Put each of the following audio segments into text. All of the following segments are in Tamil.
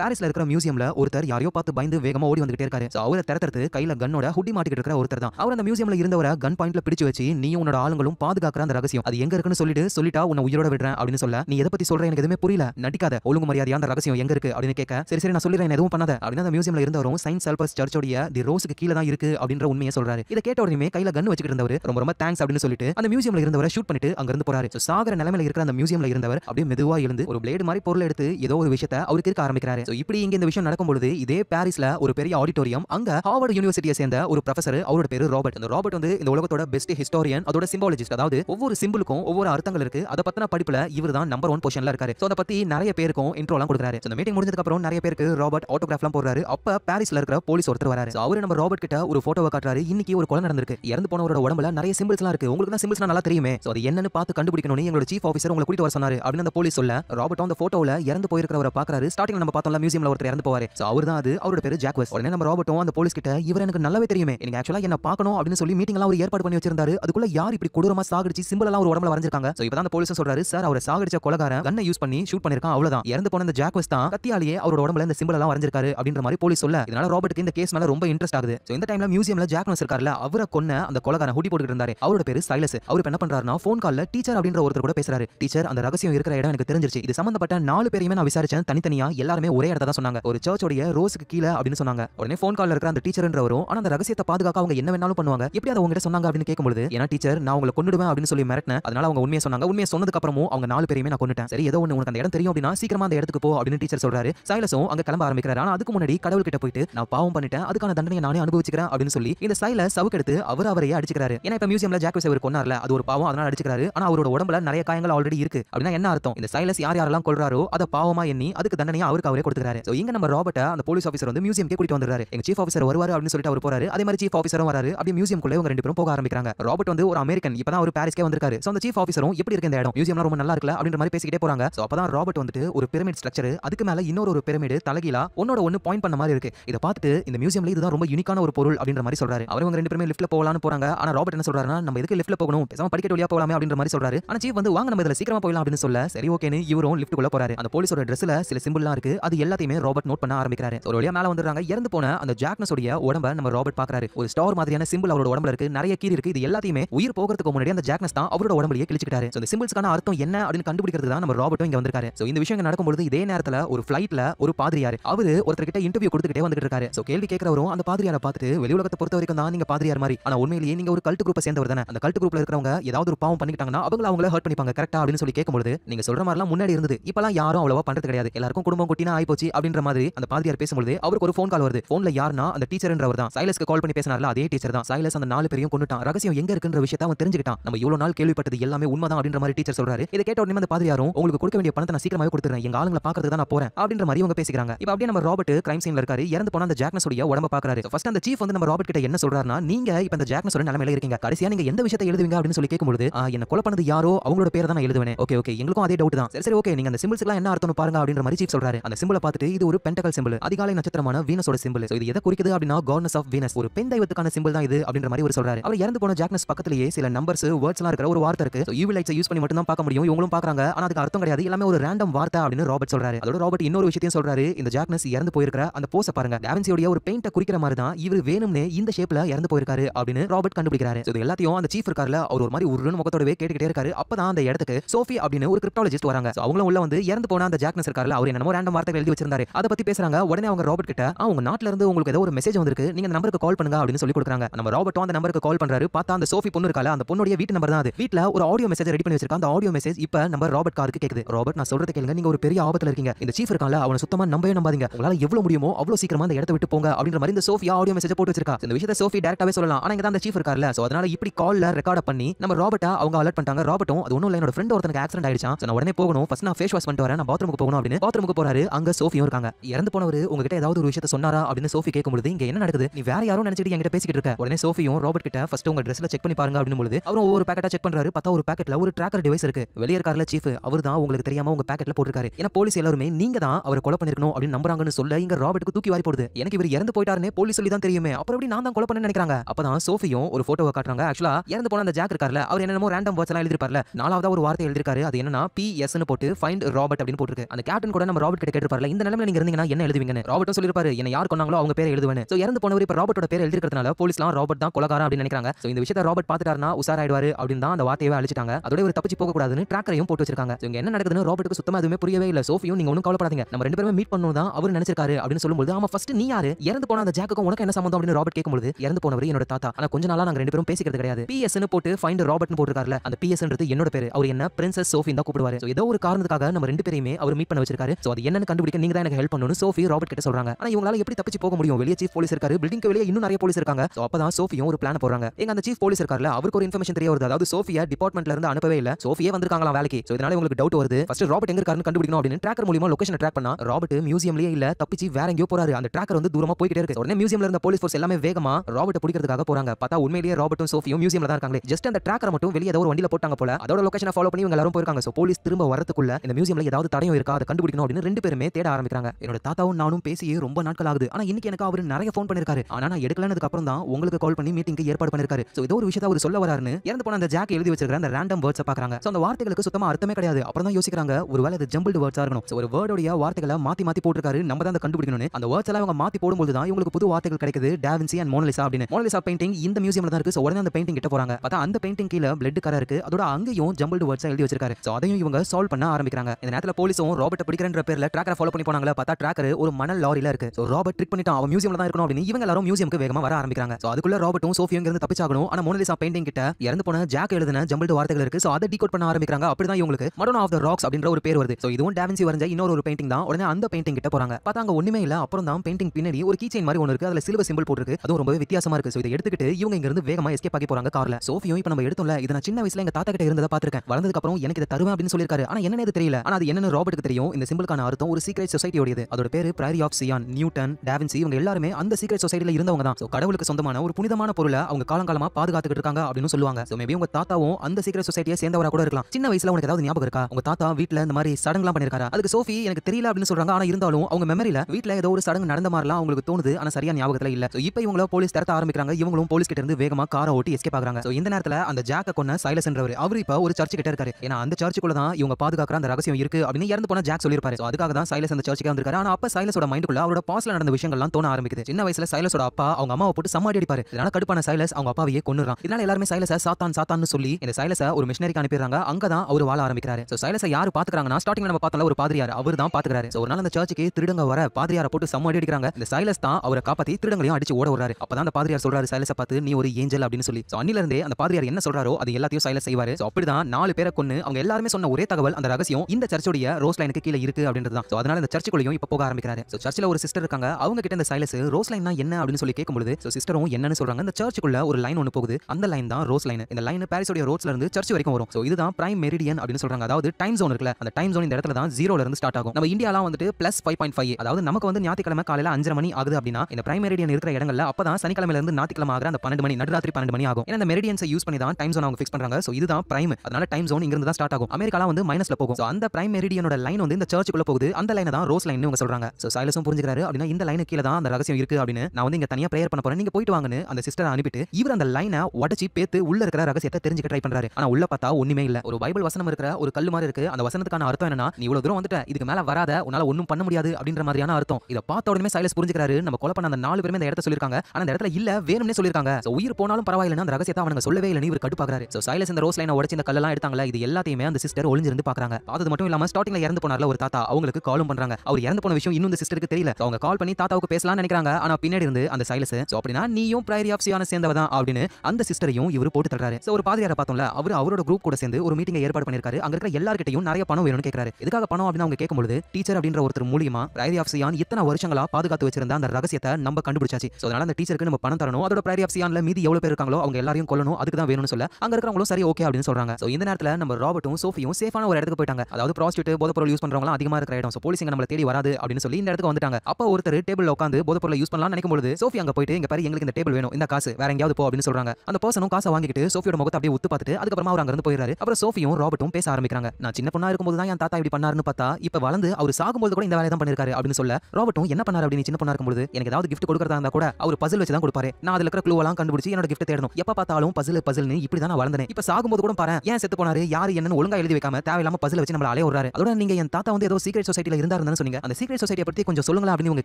பாரிஸ்ல இருக்கிற மியூசியம்ல ஒருத்தர் யாரையோ பார்த்து பயந்து வேகமா ஓடி வந்துகிட்டே இருக்காரு அவரை திறத்துறது கையில கண்ணோட ஹுட்டி மாட்டிக்கிட்டு இருக்கிற ஒருத்தர் தான் அவர் அந்த மியூசியம்ல இருந்தவரை கன் பாயிண்ட்ல பிடிச்சு வச்சு நீ உன்னோட ஆளுங்களும் பாதுகாக்கிற அந்த ரகசியம் அது எங்க இருக்குன்னு சொல்லிட்டு சொல்லிட்டா உன்னை உயிரோட விடுறேன் அப்படின்னு சொல்ல நீ எதை பத்தி சொல்ற எனக்கு எதுவுமே புரியல நடிக்காத ஒழுங்கு அந்த ரகசியம் எங்க இருக்கு அப்படின்னு கேட்க சரி சரி நான் சொல்லுறேன் எதுவும் பண்ணாத அப்படின்னு அந்த மியூசியம்ல இருந்தவரும் சயின்ஸ் சல்பஸ் சர்ச்சோடைய தி ரோஸுக்கு கீழே தான் இருக்கு அப்படின்ற உண்மையை சொல்றாரு இதை கேட்ட உடனே கையில கன் வச்சுக்கிட்டு இருந்தவர் ரொம்ப ரொம்ப தேங்க்ஸ் அப்படின்னு சொல்லிட்டு அந்த மியூசியம்ல இருந்தவரை ஷூட் பண்ணிட்டு அங்கிருந்து போறாரு சாகர நிலைமையில இருக்கிற அந்த மியூசியம்ல இருந்தவர் அப்படியே மெதுவா எழுந்து ஒரு பிளேடு மாதிரி பொருள் எடுத்து ஏதோ ஒரு விஷயத்தை அவருக்கு இருக்க ஆரம்பிக்கிறாரு ஸோ இப்படி இங்க இந்த விஷயம் நடக்கும் பொழுது இதே பாரிஸ்ல ஒரு பெரிய ஆடிட்டோரியம் அங்க ஹார்வர்ட் யூனிவர்சிட்டியை சேர்ந்த ஒரு ப்ரொஃபசர் அவரோட பேரு ராபர்ட் அந்த ராபர்ட் வந்து இந்த உலகத்தோட பெஸ்ட் ஹிஸ்டோரியன் அதோட சிம்பாலஜிஸ்ட் அதாவது ஒவ்வொரு சிம்பிளுக்கும் ஒவ்வொரு அர்த்தங்கள் இருக்கு அதை பத்தின படிப்புல இவர் தான் நம்பர் ஒன் பொசிஷன்ல இருக்காரு ஸோ அதை பத்தி நிறைய பேருக்கும் இன்ட்ரோலாம் கொடுக்குறாரு இந்த மீட்டிங் முடிஞ்சதுக்கு அப்புறம் நிறைய பேருக்கு ராபர்ட் ஆட்டோகிராஃப்லாம் போடுறாரு அப்ப பாரிஸ்ல இருக்கிற போலீஸ் ஒருத்தர் வராரு அவரு நம்ம ராபர்ட் கிட்ட ஒரு போட்டோவை காட்டுறாரு இன்னைக்கு ஒரு கொலை நடந்திருக்கு இறந்து போனவரோட உடம்புல நிறைய சிம்பிள்ஸ்லாம் இருக்கு உங்களுக்கு தான் சிம்பிள்ஸ் நல்லா தெரியுமே ஸோ அது என்னன்னு பார்த்து கண்டுபிடிக்கணும்னு எங்களோட சீஃப் ஆஃபீஸர் உங்களை கூட்டிட்டு வர சொன்னாரு அப்படின்னு அந்த போலீஸ் சொல்ல ராபர்ட் அந்த போட்டோவில் இறந்து போயிருக்கிறவரை பாக்குறாரு ஸ்டார்டிங் நம்ம பார்த்தோம் நாள்ல மியூசியம்ல ஒருத்தர் இறந்து போவாரு சோ அவர் தான் அது அவரோட பேரு ஜாக்வஸ் உடனே நம்ம ராபர்ட்டும் அந்த போலீஸ் கிட்ட இவர் எனக்கு நல்லாவே தெரியுமே எனக்கு ஆக்சுவலா என்ன பாக்கணும் அப்படின்னு சொல்லி மீட்டிங் எல்லாம் ஏற்பாடு பண்ணி வச்சிருந்தாரு அதுக்குள்ள யார் இப்படி கொடூரமா சாகடிச்சு சிம்பிள் எல்லாம் ஒரு உடம்புல வரைஞ்சிருக்காங்க சோ இப்பதான் அந்த போலீஸ் சொல்றாரு சார் அவரை சாகடிச்ச கொலகாரன் கண்ணை யூஸ் பண்ணி ஷூட் பண்ணிருக்கான் அவ்வளவுதான் இறந்து போன அந்த ஜாக்வஸ் தான் கத்தியாலேயே அவரோட உடம்புல இந்த சிம்பிள் எல்லாம் வரைஞ்சிருக்காரு அப்படின்ற மாதிரி போலீஸ் சொல்ல இதனால ராபர்ட்டுக்கு இந்த கேஸ் மேல ரொம்ப இன்ட்ரெஸ்ட் ஆகுது சோ இந்த டைம்ல மியூசியம்ல ஜாக்வஸ் இருக்கார்ல அவரை கொன்ன அந்த கொலகாரம் ஹூட்டி போட்டுட்டு இருந்தாரு அவரோட பேரு சைலஸ் அவர் என்ன பண்றாருன்னா போன் கால்ல டீச்சர் அப்படின்ற ஒருத்தர் கூட பேசுறாரு டீச்சர் அந்த ரகசியம் இருக்கிற இடம் எனக்கு தெரிஞ்சிருச்சு இது சம்பந்தப்பட்ட நாலு பேரையுமே நான் விசாரிச்சேன் தனித்தனியா எல்லாருமே ஒரே இடத்த தான் சொன்னாங்க ஒரு சர்ச்சோடைய ரோஸுக்கு கீழே அப்படின்னு சொன்னாங்க உடனே ஃபோன் கால் இருக்கிற அந்த டீச்சர் வரும் ஆனால் அந்த ரகசியத்தை பாதுகாக்க அவங்க என்ன வேணாலும் பண்ணுவாங்க எப்படி அதை உங்ககிட்ட சொன்னாங்க அப்படின்னு கேட்கும்போது ஏன்னா டீச்சர் நான் உங்களை கொண்டுடுவேன் அப்படின்னு சொல்லி மிரட்டின அதனால அவங்க உண்மையை சொன்னாங்க உண்மையை சொன்னதுக்கு அப்புறமும் அவங்க நாலு பேருமே நான் கொண்டுட்டேன் சரி ஏதோ ஒன்று உனக்கு அந்த இடம் தெரியும் அப்படின்னா சீக்கிரமா அந்த இடத்துக்கு போ அப்படின்னு டீச்சர் சொல்றாரு சைலஸும் அங்க கிளம்ப ஆரம்பிக்கிறாரு ஆனால் அதுக்கு முன்னாடி கடவுள் கிட்ட போயிட்டு நான் பாவம் பண்ணிட்டேன் அதுக்கான தண்டனை நானே அனுபவிச்சுக்கிறேன் அப்படின்னு சொல்லி இந்த சைல எடுத்து அவர் அவரையே அடிச்சுக்கிறாரு ஏன்னா இப்போ மியூசியம்ல ஜாக்கிஸ் அவர் கொண்டார்ல அது ஒரு பாவம் அதனால அடிச்சுக்கிறாரு ஆனால் அவரோட உடம்புல நிறைய காயங்கள் ஆல்ரெடி இருக்கு அப்படின்னா என்ன அர்த்தம் இந்த சைலஸ் யார் யாரெல்லாம் கொள்றாரோ அதை பாவமா எண்ணி அதுக்கு தண்டனையை அவருக்கு அவரே கொடுத்துறாரு ஸோ இங்க நம்ம ராபர்ட்டை அந்த போலீஸ் ஆஃபீஸர் வந்து மியூசியம்க்கே கூட்டிட்டு வந்துறாரு எங்க சீஃப் ஆஃபீஸர் வருவாரு அப்படின்னு சொல்லிட்டு அவர் போறாரு அதே மாதிரி சீஃப் ஆஃபீஸரும் வராரு அப்படியே மியூசியம்குள்ளே இவங்க ரெண்டு பேரும் போக ஆரம்பிக்கிறாங்க ராபர்ட் வந்து ஒரு அமெரிக்கன் இப்பதான் தான் அவர் பாரிஸ்க்கே வந்திருக்காரு ஸோ அந்த சீஃப் ஆஃபீஸரும் எப்படி இருக்க இந்த இடம் மியூசியம்லாம் ரொம்ப நல்லா இருக்கல அப்படின்ற மாதிரி பேசிக்கிட்டே போறாங்க ஸோ அப்பதான் ராபர்ட் வந்துட்டு ஒரு பிரமிட் ஸ்ட்ரக்சர் அதுக்கு மேல இன்னொரு ஒரு பிரமிடு தலகிலா ஒன்னோட ஒன்னு பாயிண்ட் பண்ண மாதிரி இருக்கு இதை பார்த்துட்டு இந்த மியூசியம்ல இதுதான் ரொம்ப யூனிக்கான ஒரு பொருள் அப்படின்ற மாதிரி சொல்றாரு அவரும் ரெண்டு பேருமே லிஃப்ட்ல போகலான்னு போறாங்க ஆனா ராபர்ட் என்ன சொல்றாருன்னா நம்ம எதுக்கு லிஃப்ட்ல போகணும் பேசாம படிக்கட்டு வழியா போகலாமே அப்படின்ற மாதிரி சொல்றாரு ஆனா சீஃப் வந்து வாங்க நம்ம இதுல சீக்கிரமா போயிடலாம் அப்படின்னு சொல்ல சரி ஓகேன்னு இவரும் லிஃப்ட் லிஃப்ட்டுக்குள்ள போறாரு அந்த போலீஸோட ட்ரெஸ்ல சில சிம்பிள்லாம் இருக்கு அது எல்லாத்தையுமே ராபர்ட் நோட் பண்ண ஆரம்பிக்கிறாரு ஒரு வழியா மேல வந்துறாங்க இறந்து போன அந்த ஜாக்னஸ் உடைய உடம்ப நம்ம ராபர்ட் பாக்குறாரு ஒரு ஸ்டார் மாதிரியான சிம்பிள் அவரோட உடம்புல இருக்கு நிறைய கீரி இருக்கு இது எல்லாத்தையுமே உயிர் போகிறதுக்கு முன்னாடி அந்த ஜாக்னஸ் தான் அவரோட உடம்புலயே கிழிச்சுக்கிட்டாரு அந்த சிம்பிள்ஸ்க்கான அர்த்தம் என்ன அப்படின்னு கண்டுபிடிக்கிறது தான் நம்ம ராபர்ட்டும் இங்க வந்திருக்காரு சோ இந்த விஷயம் நடக்கும்போது இதே நேரத்துல ஒரு ஃபிளைட்ல ஒரு பாதிரியாரு அவரு கிட்ட இன்டர்வியூ கொடுத்துக்கிட்டே வந்துட்டு இருக்காரு சோ கேள்வி கேட்கிறவரும் அந்த பாதிரியார பார்த்துட்டு வெளி உலகத்தை பொறுத்த வரைக்கும் தான் நீங்க பாதிரியார் மாதிரி ஆனா உண்மையிலேயே நீங்க ஒரு கல்ட் குரூப் சேர்ந்தவர் தானே அந்த கல்ட் குரூப்ல இருக்கிறவங்க ஏதாவது ஒரு பாவம் பண்ணிட்டாங்கன்னா அவங்க அவங்கள ஹர்ட் பண்ணிப்பாங்க கரெக்டா அப்படின்னு சொல்லி கேட்கும்போது நீங்க சொல்ற மாதிரிலாம் முன்னாடி இருந்தது இப்பலாம் யாரும் அவ்வளவா பண்றது கிடையாது எல்லாருக்கும் குடும்பம் குட்டினா ஆயி போச்சு அப்படின்ற மாதிரி அந்த பாதிரியார் பேசும்போது அவருக்கு ஒரு ஃபோன் கால் வருது ஃபோன்ல யாருன்னா அந்த டீச்சர்ன்றவர் தான் சைலஸ்க்கு கால் பண்ணி பேசினார்ல அதே டீச்சர் தான் சைலஸ் அந்த நாலு பேரையும் கொண்டுட்டான் ரகசியம் எங்க இருக்குன்ற விஷயத்தை அவன் தெரிஞ்சுக்கிட்டான் நம்ம இவ்வளவு நாள் கேள்விப்பட்டது எல்லாமே உண்மைதான் அப்படின்ற மாதிரி டீச்சர் சொல்றாரு இதை கேட்ட உடனே அந்த பாதிரியாரும் உங்களுக்கு கொடுக்க வேண்டிய பணத்தை நான் சீக்கிரமாவே கொடுத்துறேன் எங்க ஆளுங்களை பாக்கிறதுக்கு தான் நான் போறேன் அப்படின்ற மாதிரி அவங்க பேசிக்கிறாங்க இப்போ அப்படியே நம்ம ராபர்ட் கிரைம் சீன்ல இருக்காரு இறந்து போன அந்த ஜாக்னஸ் உடைய உடம்ப பாக்குறாரு ஃபர்ஸ்ட் அந்த சீஃப் வந்து நம்ம ராபர்ட் கிட்ட என்ன சொல்றாருன்னா நீங்க இப்ப அந்த ஜாக்னஸ் உடைய நிலைமையில இருக்கீங்க கடைசியா நீங்க எந்த விஷயத்தை எழுதுவீங்க அப்படின்னு சொல்லி கேட்கும்போது என்ன கொலை பண்ணது யாரோ அவங்களோட பேர் தான் நான் எழுதுவேன் ஓகே ஓகே எங்களுக்கும் அதே டவுட் தான் சரி சரி ஓகே நீங்க அந்த சிம்பிள்ஸ்லாம் என்ன அர்த்தம் பாருங்க அப்படின்ற மாதிரி சீஃப் சொல்றாரு அந்த சிம்பிள் பார்த்துட்டு இது ஒரு பென்டகல் சிம்பிள் அதிகாலை நட்சத்திரமான வீனஸோட சிம்பிள் இது எதை குறிக்குது அப்படின்னா கவர்னஸ் ஆஃப் வீனஸ் ஒரு பெண் தெய்வத்துக்கான சிம்பிள் தான் இது அப்படின்ற மாதிரி ஒரு சொல்றாரு அவர் இறந்து போன ஜாக்னஸ் பக்கத்திலேயே சில நம்பர்ஸ் வேர்ட்ஸ் எல்லாம் இருக்கிற ஒரு வார்த்தை இருக்கு ஈவில் லைட்ஸ் யூஸ் பண்ணி மட்டும் தான் பார்க்க முடியும் இவங்களும் பாக்குறாங்க ஆனா அதுக்கு அர்த்தம் கிடையாது எல்லாமே ஒரு ரேண்டம் வார்த்தை அப்படின்னு ராபர்ட் சொல்றாரு அதோட ராபர்ட் இன்னொரு விஷயத்தையும் சொல்றாரு இந்த ஜாக்னஸ் இறந்து போயிருக்கிற அந்த போஸை பாருங்க டாவின்சியோட ஒரு பெயிண்ட குறிக்கிற மாதிரி தான் இவர் வேணும்னே இந்த ஷேப்ல இறந்து போயிருக்காரு அப்படின்னு ராபர்ட் கண்டுபிடிக்கிறாரு இது எல்லாத்தையும் அந்த சீஃப் இருக்காருல அவர் ஒரு மாதிரி உருன்னு முகத்தோடவே கேட்டுக்கிட்டே இருக்காரு அப்பதான் அந்த இடத்துக்கு சோஃபி அப்படின்னு ஒரு கிரிப்டாலஜிஸ்ட் வராங்க அவங்களும் உள்ள வந்து இறந்து போன அந்த ஜாக்னஸ் இருக்காருல அவர் என்னமோ ரேண்டம் வார்த்தை எழுதி வச்சிருந்தாரு அதை பத்தி பேசுறாங்க உடனே அவங்க ராபர்ட் கிட்ட அவங்க நாட்டுல இருந்து உங்களுக்கு ஏதோ ஒரு மெசேஜ் வந்திருக்கு நீங்க அந்த நம்பருக்கு கால் பண்ணுங்க அப்படின்னு சொல்லி கொடுக்குறாங்க நம்ம ராபர்ட்டும் அந்த நம்பருக்கு கால் பண்றாரு பார்த்தா அந்த சோஃபி பொண்ணு இருக்கால அந்த பொண்ணுடைய வீட்டு நம்பர் தான் அது வீட்டுல ஒரு ஆடியோ மெசேஜ் ரெடி பண்ணி வச்சிருக்கா அந்த ஆடியோ மெசேஜ் இப்ப நம்பர் ராபர்ட் காருக்கு கேக்குது ராபர்ட் நான் சொல்றது கேளுங்க நீங்க ஒரு பெரிய ஆபத்துல இருக்கீங்க இந்த சீஃப் இருக்கால அவனை சுத்தமா நம்பவே நம்பாதீங்க உங்களால எவ்வளவு முடியுமோ அவ்வளவு சீக்கிரமா அந்த இடத்த விட்டு போங்க அப்படின்ற மாதிரி இந்த சோஃபி ஆடியோ மெசேஜ் போட்டு வச்சிருக்கா இந்த விஷயத்தை சோஃபி டேரக்டாவே சொல்லலாம் ஆனா இங்க தான் அந்த சீஃப் இருக்காருல சோ அதனால இப்படி கால்ல ரெக்கார்ட் பண்ணி நம்ம ராபர்ட்டா அவங்க அலர்ட் பண்ணிட்டாங்க ராபர்ட்டும் அது ஒன்னும் இல்ல என்னோட ஃப்ரெண்ட் ஒருத்தனுக்கு ஆக்சிடென்ட் ஆயிடுச்சான் நான் உடனே போகணும் ஃபர்ஸ்ட் நான் ஃபேஸ் வாஷ் பண்ணிட்டு வரேன் நான் பாத்ரூமுக்கு போகணும் அப்படின்னு பாத்ரூமுக்கு போறாரு அங்க சோஃபியும் இருக்காங்க இறந்து போனவர் உங்ககிட்ட ஏதாவது ஒரு விஷயத்த சொன்னாரா அப்படின்னு சோஃபி கேட்கும்போது இங்க என்ன நடக்குது நீ வேற யாரும் நினைச்சிட்டு என்கிட்ட பேசிக்கிட்டு இருக்க உடனே சோஃபியும் ரோபர்ட் கிட்ட ஃபர்ஸ்ட் உங்க ட்ரெஸ்ல செக் பண்ணி பாருங்க அப்படின்னு போது அவரும் ஒவ்வொரு பேக்கெட்டா செக் பண்றாரு பார்த்தா ஒரு பேக்கெட்ல ஒரு ட்ராக்கர் டிவைஸ் இருக்கு வெளியே சீஃப் அவர் தான் உங்களுக்கு தெரியாம உங்க பேக்கெட்ல போட்டுருக்காரு ஏன்னா போலீஸ் எல்லாருமே நீங்க தான் அவரை கொலை பண்ணிருக்கணும் அப்படின்னு நம்புறாங்கன்னு சொல்ல இங்க ராபர்ட்டுக்கு தூக்கி வாரி போடுது எனக்கு இவர் இறந்து போயிட்டாருன்னு போலீஸ் சொல்லி தான் தெரியுமே அப்புறம் நான் தான் கொலை பண்ணு நினைக்கிறாங்க அப்பதான் சோஃபியும் ஒரு போட்டோவை காட்டுறாங்க ஆக்சுவலா இறந்து போன அந்த ஜாக் இருக்கார்ல அவர் என்னென்னமோ ரேண்டம் வேர்ட்ஸ் எல்லாம் எழுதிருப்பார்ல நாலாவது ஒரு வார்த்தை எழுதிருக்காரு அது என்னன்னா பி எஸ்னு போட்டு ஃபைண்ட் ராபர்ட் அப்படின்னு போட்டுருக்கு அந்த கேப்டன் கூட நம்ம ராபர்ட் கிட்ட கேட்டிருப்பாரு இந்த நிலைமையில நீங்க இருந்தீங்கன்னா என்ன எழுதுவீங்க ராபர்ட்டும் சொல்லிருப்பாரு என்ன யார் கொண்டாங்களோ அவங்க பேர் எழுதுவேன் சோ இறந்து போனவர் இப்ப ராபர்ட்டோட பேர் எழுதிருக்கிறதுனால போலீஸ்லாம் ராபர்ட் தான் கொலகாரம் அப்படின்னு நினைக்கிறாங்க சோ இந்த விஷயத்தை ராபர்ட் பாத்துட்டாருன்னா உசாராயிடுவாரு அப்படின்னு தான் அந்த வார்த்தையை அழிச்சிட்டாங்க அதோட ஒரு தப்பிச்சு போக கூடாதுன்னு ட்ராக்கரையும் போட்டு வச்சிருக்காங்க இங்க என்ன நடக்குதுன்னு ராபர்ட்டுக்கு சுத்தமா எதுவுமே புரியவே இல்ல சோஃபியும் நீங்க ஒன்றும் கவலைப்படாதீங்க நம்ம ரெண்டு பேரும் மீட் பண்ணணும் தான் அவர் நினைச்சிருக்காரு அப்படின்னு சொல்லும்போது ஆமா ஃபர்ஸ்ட் நீ யாரு இறந்து போன அந்த ஜாக்கு உனக்கு என்ன சம்பந்தம் அப்படின்னு ராபர்ட் கேட்கும்போது இறந்து போனவர் என்னோட தாத்தா ஆனா கொஞ்ச நாளா நாங்க ரெண்டு பேரும் பேசிக்கிறது கிடையாது பிஎஸ் போட்டு ஃபைண்ட் ராபர்ட்னு போட்டிருக்காருல அந்த பிஎஸ்ன்றது என்னோட பேர் அவர் என்ன பிரின்சஸ் சோஃபின் தான் கூப்பிடுவாரு ஏதோ ஒரு காரணத்துக்காக நம்ம ரெண்டு பேரையுமே அவர் மீட் பண்ண வச்சிருக்காரு சோ அது என்னன்னு கண்டுபிடிக்க நீங்க தான் எனக்கு ஹெல்ப் பண்ணணும் சோஃபி ராபர்ட் கிட்ட சொல்றாங்க ஆனா இவங்களால எப்படி தப்பிச்சு போக முடியும் வெளியே சீஃப் போலீஸ் இருக்காரு பில்டிங்க்கு வெளியே இன்னும் நிறைய போலீஸ் இருக்காங்க சோ அப்பதான் சோஃபியும் ஒரு பிளான் போறாங்க எங்க அந்த சீஃப் போலீஸ் இருக்காருல அவருக்கு ஒரு இன்ஃபர்மேஷன் தெரிய வருது அதாவது சோஃபியா டிபார்ட்மெண்ட்ல இருந்து அனுப்பவே இல்ல சோஃபியே வந்திருக்காங்களா வேலைக்கு சோ இதனால உங்களுக்கு டவுட் வருது ஃபர்ஸ்ட் ராபர்ட் எங்க இருக்காருன்னு கண்டுபிடிக்கணும் அப்படின்னு ட்ராக்கர் மூலமா லொகேஷன் ட்ராக் பண்ணா ராபர்ட் மியூசியம்லயே இல்ல தப்பிச்சு வேற எங்கயோ போறாரு அந்த ட்ராக்கர் வந்து தூரமா போயிட்டே இருக்கு உடனே மியூசியம்ல இருந்த போலீஸ் ஃபோர்ஸ் எல்லாமே வேகமா ராபர்ட் பிடிக்கிறதுக்காக போறாங்க பார்த்தா உண்மையிலேயே ராபர்ட்டும் சோஃபியும் மியூசியம்ல தான் இருக்காங்க ஜஸ்ட் அந்த ட்ராக்கரை மட்டும் வெளியே ஏதோ ஒரு வண்டியில போட்டாங்க போல அதோட லொகேஷனை ஃபாலோ பண்ணி இவங்க எல்லாரும் போயிருக்காங்க சோ போலீஸ் திரும்ப வரதுக்குள்ள இந்த மியூசியம்ல ஏதாவது தடையும் இருக்கா அதை கண்டுபிடிக்கணும் அப்படின்னு ரெண்டு பேருமே தேட ஆரம்பிக்கிறாங்க என்னோட தாத்தாவும் நானும் பேசியே ரொம்ப நாட்கள் ஆகுது ஆனா இன்னைக்கு எனக்கு அவர் நிறைய ஃபோன் பண்ணிருக்காரு ஆனா நான் எடுக்கலனதுக்கு அப்புறம் தான் உங்களுக்கு கால் பண்ணி மீட்டிங்க்கு ஏற்பாடு பண்ணிருக்காரு சோ ஏதோ ஒரு விஷயத்தை அவர் சொல்ல வராருன்னு இறந்து போன அந்த ஜாக் எழுதி வச்சிருக்கிற அந்த ரேண்டம் வேர்ட்ஸ் பாக்குறாங்க சோ அந்த வார்த்தைகளுக்கு சுத்தமா அர்த்தமே கிடையாது அப்புறம் தான் யோசிக்கிறாங்க ஒருவேளை அது ஜம்பிள் வேர்ட்ஸா இருக்கணும் சோ ஒரு வேர்டோட வார்த்தைகளை மாத்தி மாத்தி போட்டுருக்காரு நம்ம தான் அதை கண்டுபிடிக்கணும் அந்த வேர்ட்ஸ் எல்லாம் அவங்க மாத்தி போடும்போது தான் உங்களுக்கு புது வார்த்தைகள் கிடைக்குது டாவின்சி அண்ட் மோனலிசா அப்படின்னு மோனலிசா பெயிண்டிங் இந்த மியூசியம்ல தான் இருக்கு உடனே அந்த பெயிண்டிங் கிட்ட போறாங்க பார்த்தா அந்த பெயிண்டிங் கீழே பிளட் கரா இருக்கு அதோட அங்கேயும் ஜம்பிள்டு வேர்ட்ஸ் எழுதி வச்சிருக்காரு சோ அதையும் இவங்க சால்வ் பண்ண ஆரம்பிக்கிறாங்க இந்த நேரத்தில் போலீஸும் ராபர்ட்டை பிடிக்கிறன்ற பேர்ல ட்ராக்கரை ஃபாலோ பண்ணி போனாங்களா பார்த்தா ட்ராக்கர் ஒரு மணல் லாரியில இருக்கு ஸோ ராபர்ட் ட்ரிக் பண்ணிட்டு அவன் மியூசியம்ல தான் இருக்கணும் அப்படின்னு இவங்க எல்லாரும் மியூசியம்க்கு வேகமா வர ஆரம்பிக்கிறாங்க ஸோ அதுக்குள்ள ராபர்ட்டும் சோஃபியும் இருந்து தப்பிச்சாகணும் ஆனா மோனலிசா பெயிண்டிங் கிட்ட இறந்து போன ஜாக் எழுதின ஜம்பிள் வார்த்தைகள் இருக்கு ஸோ அதை டீகோட் பண்ண ஆரம்பிக்கிறாங்க அப்படிதான் இவங்களுக்கு மடன் ஆஃப் த ராக்ஸ் அப்படின்ற ஒரு பேர் வருது ஸோ இதுவும் டேவன்சி வரைஞ்ச இன்னொரு ஒரு பெயிண்டிங் தான் உடனே அந்த பெயிண்டிங் கிட்ட போறாங்க பார்த்தா அங்க ஒண்ணுமே இல்ல அப்புறம் தான் பெயிண்டிங் பின்னாடி ஒரு கீச்சைன் மாதிரி ஒன்று இருக்கு அதுல சிலுவை சிம்பிள் போட்டுருக்கு அதுவும் ரொம்ப வித்தியாசமா இருக்கு ஸோ இதை எடுத்துக்கிட்டு இவங்க இங்க இருந்து வேகமா எஸ்கே பாக்கி போறாங்க கார்ல சோஃபியும் இப்போ நம்ம எடுத்தோம்ல இதை நான் சின்ன வயசுல எங்க தாத்தா கிட்ட இருந்ததை பாத்துருக்கேன் வளர்ந்ததுக்கு அப்புறம் எனக்கு இதை தருவேன் அப்படின்னு சொல்லியிருக்காரு ஆனா என்னன்னு தெரியல ஆனா அது என்னன்னு ராபர்ட்டுக்கு தெரியும் இந்த சிம்பிளுக்கான அர்த்தம் ஒரு சீக்கிரம் சீக்ரெட் சொசைட்டியோடது அதோட பேர் priory of Sion Newton Da Vinci இவங்க எல்லாருமே அந்த சீக்ரெட் சொசைட்டில இருந்தவங்க தான் கடவுளுக்கு சொந்தமான ஒரு புனிதமான பொருளை அவங்க காலங்காலமா பாதுகாத்துக்கிட்டு இருக்காங்க அப்படின்னு சொல்லுவாங்க ஸோ மேபி உங்க தாத்தாவும் அந்த சீக்கிரம் சொசைட்டியை சேர்ந்தவரா கூட இருக்கலாம் சின்ன வயசுல உனக்கு ஏதாவது ஞாபகம் இருக்கா உங்க தாத்தா வீட்டில் இந்த மாதிரி சடங்குலாம் பண்ணிருக்காரு அதுக்கு சோஃபி எனக்கு தெரியல அப்படின்னு சொல்றாங்க ஆனா இருந்தாலும் அவங்க மெமரியில வீட்டுல ஏதோ ஒரு சடங்கு நடந்த மாதிரிலாம் அவங்களுக்கு தோணுது ஆனா சரியா ஞாபகத்துல இல்ல இப்போ இவங்களும் போலீஸ் திறத்த ஆரம்பிக்கிறாங்க இவங்களும் போலீஸ் கிட்ட இருந்து வேகமா கார ஓட்டி எஸ்கேப் ஆகுறாங்க ஸோ இந்த நேரத்துல அந்த ஜாக்க கொண்ட என்றவர் அவர் இப்போ ஒரு சர்ச்சு கிட்ட இருக்காரு ஏன்னா அந்த சர்ச்சுக்குள்ள தான் இவங்க பாதுகாக்கிற அந்த ரகசியம் இருக்கு அப்படின்னு இறந்து போன ஜாக் சொல்லியிருப்பாரு அதுக்காக தான் சைலஸ் அந்த சர்ச்சுக்கே வந்திருக்காரு ஆனா அப்ப சைலஸோட மைண்டுக்குள்ள அவரோட பாஸ்ல நடந்த விஷயங்கள்லாம் தோண ஆரம்பிக்குது சின்ன வயசுல சைலஸோட அப்பா அவங்க அம்மாவை போட்டு சம்மாடி அடிப்பாரு இதனால கடுப்பான சைலஸ் அவங்க அப்பாவையே கொண்டுறான் இதனால எல்லாருமே சைலஸ சாத்தான் சாத்தான்னு சொல்லி இந்த சைலஸ ஒரு மிஷினரிக்கு அனுப்பிடுறாங்க அங்கதான் அவர் வாழ ஆரம்பிக்கிறாரு சோ சைலஸை யாரு பாத்துக்கிறாங்கன்னா ஸ்டார்டிங் நம்ம பார்த்தோம்ல ஒரு பாதிரியார் அவர் தான் பாத்துக்கிறாரு ஒரு நாள் அந்த சர்ச்சுக்கு திருடங்க வர பாதிரியார போட்டு சம்மாடி அடிக்கிறாங்க இந்த சைலஸ் தான் அவரை காப்பாத்தி திருடங்களையும் அடிச்சு ஓட வர்றாரு அப்பதான் அந்த பாதிரியார் சொல்றாரு சைலஸ பார்த்து நீ ஒரு ஏஞ்சல் அப்படின்னு சொல்லி சோ அன்னில இருந்தே அந்த பாதிரியார் என்ன சொல்றாரோ அது எல்லாத்தையும் சைலஸ் செய்வாரு சோ அப்படிதான் நாலு பேரை கொண்டு அவங்க எல்லாருமே சொன்ன ஒரே தகவல் அந்த ரகசியம் இந்த சர்ச்சோடைய ரோஸ் லைனுக்கு கீழே இருக்கு அப்படின்றது தான் அதனால அந்த சர்ச்சுக்குள்ளேயும் இப்போ போக ஆரம்பிக்கிறாரு ஸோ சர்ச்சில் ஒரு சிஸ்டர் இருக்காங்க அவங்க கிட்ட இந்த சைலஸ் ரோஸ் லைன் என்ன அப்படின்னு சொல்லி கேட்கும்போது ஸோ சிஸ்டரும் என்னன்னு சொல்றாங்க இந்த சர்ச்சுக்குள்ள ஒரு லைன் ஒன்று போகுது அந்த லைன் தான் ரோஸ் லைன் இந்த லைன் பாரிஸோட ரோட்ஸ்ல இருந்து சர்ச் வரைக்கும் வரும் ஸோ இதுதான் பிரைம் மெரிடியன் அப்படின்னு சொல்றாங்க அதாவது டைம் ஜோன் இருக்குல்ல அந்த டைம் ஜோன் இந்த இடத்துல தான் ஜீரோல இருந்து ஸ்டார்ட் ஆகும் நம்ம இந்தியாலாம் வந்துட்டு பிளஸ் ஃபைவ் பாயிண்ட் ஃபைவ் அதாவது நமக்கு வந்து ஞாயிற்றுக்கிழமை காலையில் அஞ்சரை மணி ஆகுது அப்படின்னா இந்த பிரைம் மெரிடியன் இருக்கிற இடங்கள்ல அப்பதான் சனிக்கிழமையில இருந்து ஞாயிற்றுக்கிழமை ஆகிற அந்த பன்னெண்டு மணி நடுராத்திரி பன்னெண்டு மணி ஆகும் ஏன்னா இந்த மெரிடியன்ஸ் யூஸ் பண்ணி தான் டைம் ஜோன் அவங்க ஃபிக்ஸ் பண்றாங்க ஸோ இதுதான் பிரைம் அதனால டைம் ஜோன் இங்கிருந்து தான் ஸ்டார்ட் ஆகும் அமெரிக்காலாம் வந்து மைனஸ்ல போகும் ஸோ அந்த பிரைம் மெரிடியனோட லைன் வந்து இந்த சர்ச்சுக்குள்ள போகுது அந்த லைன் லைனை தான் ரோஸ் லைன் இவங்க சொல்றாங்க சோ சைலஸும் புரிஞ்சுக்கிறாரு அப்படின்னா இந்த லைனு கீழே தான் அந்த ரகசியம் இருக்கு அப்படின்னு நான் வந்து இங்க தனியா ப்ரேயர் பண்ண போறேன் நீங்க போயிட்டு வாங்கன்னு அந்த சிஸ்டரை அனுப்பிட்டு இவர் அந்த லைனை உடச்சி பேத்து உள்ள இருக்கிற ரகசியத்தை தெரிஞ்சுக்க ட்ரை பண்றாரு ஆனா உள்ள பார்த்தா ஒண்ணுமே இல்ல ஒரு பைபிள் வசனம் இருக்கிற ஒரு கல் மாதிரி இருக்கு அந்த வசனத்துக்கான அர்த்தம் என்னன்னா நீ இவ்வளவு தூரம் வந்துட்டு இதுக்கு மேல வராத உன்னால ஒண்ணும் பண்ண முடியாது அப்படின்ற மாதிரியான அர்த்தம் இதை பார்த்த உடனே சைலஸ் புரிஞ்சுக்கிறாரு நம்ம கொலை பண்ண அந்த நாலு பேருமே இந்த இடத்த சொல்லிருக்காங்க ஆனா அந்த இடத்துல இல்ல வேணும்னே சொல்லிருக்காங்க உயிர் போனாலும் பரவாயில்லைன்னு அந்த ரகசியத்தை அவங்க சொல்லவே இல்லைன்னு இவர் கட்டுப்பாக்குறாரு சோ சைலஸ் இந்த ரோஸ் லைனை உடச்சி இந்த கல்லெல்லாம் எடுத்தாங்களா இது எல்லாத்தையுமே அந்த சிஸ்டர் ஒளிஞ்சிருந்து பாக்குறாங்க அது மட்டும் இல்லாம ஸ்டார்டிங்ல இறந்து போனார்ல ஒரு தாத்தா அவங்களுக்கு காலும் பண்றாங்க அவர் இறந்து போன விஷயம் இன்னும் இந்த சிஸ்டருக்கு தெரியல அவங்க கால் பண்ணி தாத்தாவுக்கு பேசலாம்னு நினைக்கிறாங்க ஆனா பின்னாடி இருந்து அந்த சைலஸ் சோ அப்படின்னா நீயும் பிரைரி ஆஃப் சியான சேர்ந்தவ தான் அப்படின்னு அந்த சிஸ்டரையும் இவர் போட்டு தர்றாரு சோ ஒரு பாதிரியார பார்த்தோம்ல அவர் அவரோட குரூப் கூட சேர்ந்து ஒரு மீட்டிங் ஏற்பாடு பண்ணிருக்காரு அங்க இருக்கிற எல்லாருக்கிட்டையும் நிறைய பணம் வேணும்னு கேட்கறாரு இதுக்காக பணம் அப்படின்னு அவங்க கேட்கும்போது டீச்சர் அப்படின்ற ஒருத்தர் மூலியமா பிரைரி ஆஃப் சியான் இத்தனை வருஷங்களா பாதுகாத்து வச்சிருந்த அந்த ரகசியத்தை நம்ம கண்டுபிடிச்சாச்சு ஸோ அதனால அந்த டீச்சருக்கு நம்ம பணம் தரணும் அதோட பிரைரி ஆஃப் சியான்ல மீதி எவ்வளவு பேர் இருக்காங்களோ அவங்க எல்லாரையும் கொள்ளணும் அதுக்கு தான் வேணும்னு சொல்ல அங்க இருக்கிறவங்களும் சரி ஓகே அப்படின்னு சொல்றாங்க சோ இந்த நேரத்தில் நம்ம ராபர்ட்டும் சோஃபியும் சேஃபான ஒரு இடத்துக்கு போயிட்டாங்க அதாவது ப்ராஸ்டியூட் போதை பொருள் யூஸ் பண்றவங்க அதிகமாக இருக்கிற இடம் போலீஸ் விஷயங்க நம்மள தேடி வராது அப்படின்னு சொல்லி இந்த இடத்துக்கு வந்துட்டாங்க அப்போ ஒருத்தர் டேபிள் உட்காந்து போத பொருளை யூஸ் பண்ணலாம் நினைக்கும் போது சோஃபி அங்க போயிட்டு இங்க பாரு எங்களுக்கு இந்த டேபிள் வேணும் இந்த காசு வேற எங்கயாவது போ அப்படின்னு சொல்றாங்க அந்த பர்சனும் காசை வாங்கிட்டு சோஃபியோட முகத்தை அப்படியே உத்து பார்த்துட்டு அதுக்கப்புறமா அவர் அங்கிருந்து போயிடுறாரு அப்புறம் சோஃபியும் ராபர்ட்டும் பேச ஆரம்பிக்கிறாங்க நான் சின்ன பொண்ணா இருக்கும்போது தான் என் தாத்தா இப்படி பண்ணாருன்னு பார்த்தா இப்ப வளர்ந்து அவர் சாகும்போது கூட இந்த வேலை தான் பண்ணிருக்காரு அப்படின்னு சொல்ல ராபர்ட்டும் என்ன பண்ணாரு அப்படின்னு சின்ன பொண்ணா இருக்கும்போது எனக்கு ஏதாவது கிஃப்ட் கொடுக்கறதா இருந்தா கூட அவர் பசில் வச்சு தான் கொடுப்பாரு நான் அதுல இருக்கிற க்ளூ எல்லாம் கண்டுபிடிச்சி என்னோட கிஃப்ட் தேடணும் எப்ப பார்த்தாலும் பசில் பசில்னு இப்படி தான் நான் வளர்ந்தேன் இப்ப சாகும்போது கூட பாரு ஏன் செத்து போனாரு யார் என்னன்னு ஒழுங்கா எழுதி வைக்காம தேவையில்லாம பசில் வச்சு நம்மள அலைய விடுறாரு அதோட நீங்க என் தாத்தா வந்து ஏதோ சீக்ரெட் சொசைட்டில இருந்த இருந்தா இருந்தாலும் சொன்னீங்க அந்த சீக்ரெட் சொசைட்டி பத்தி கொஞ்சம் சொல்லுங்களா அப்படின்னு இவங்க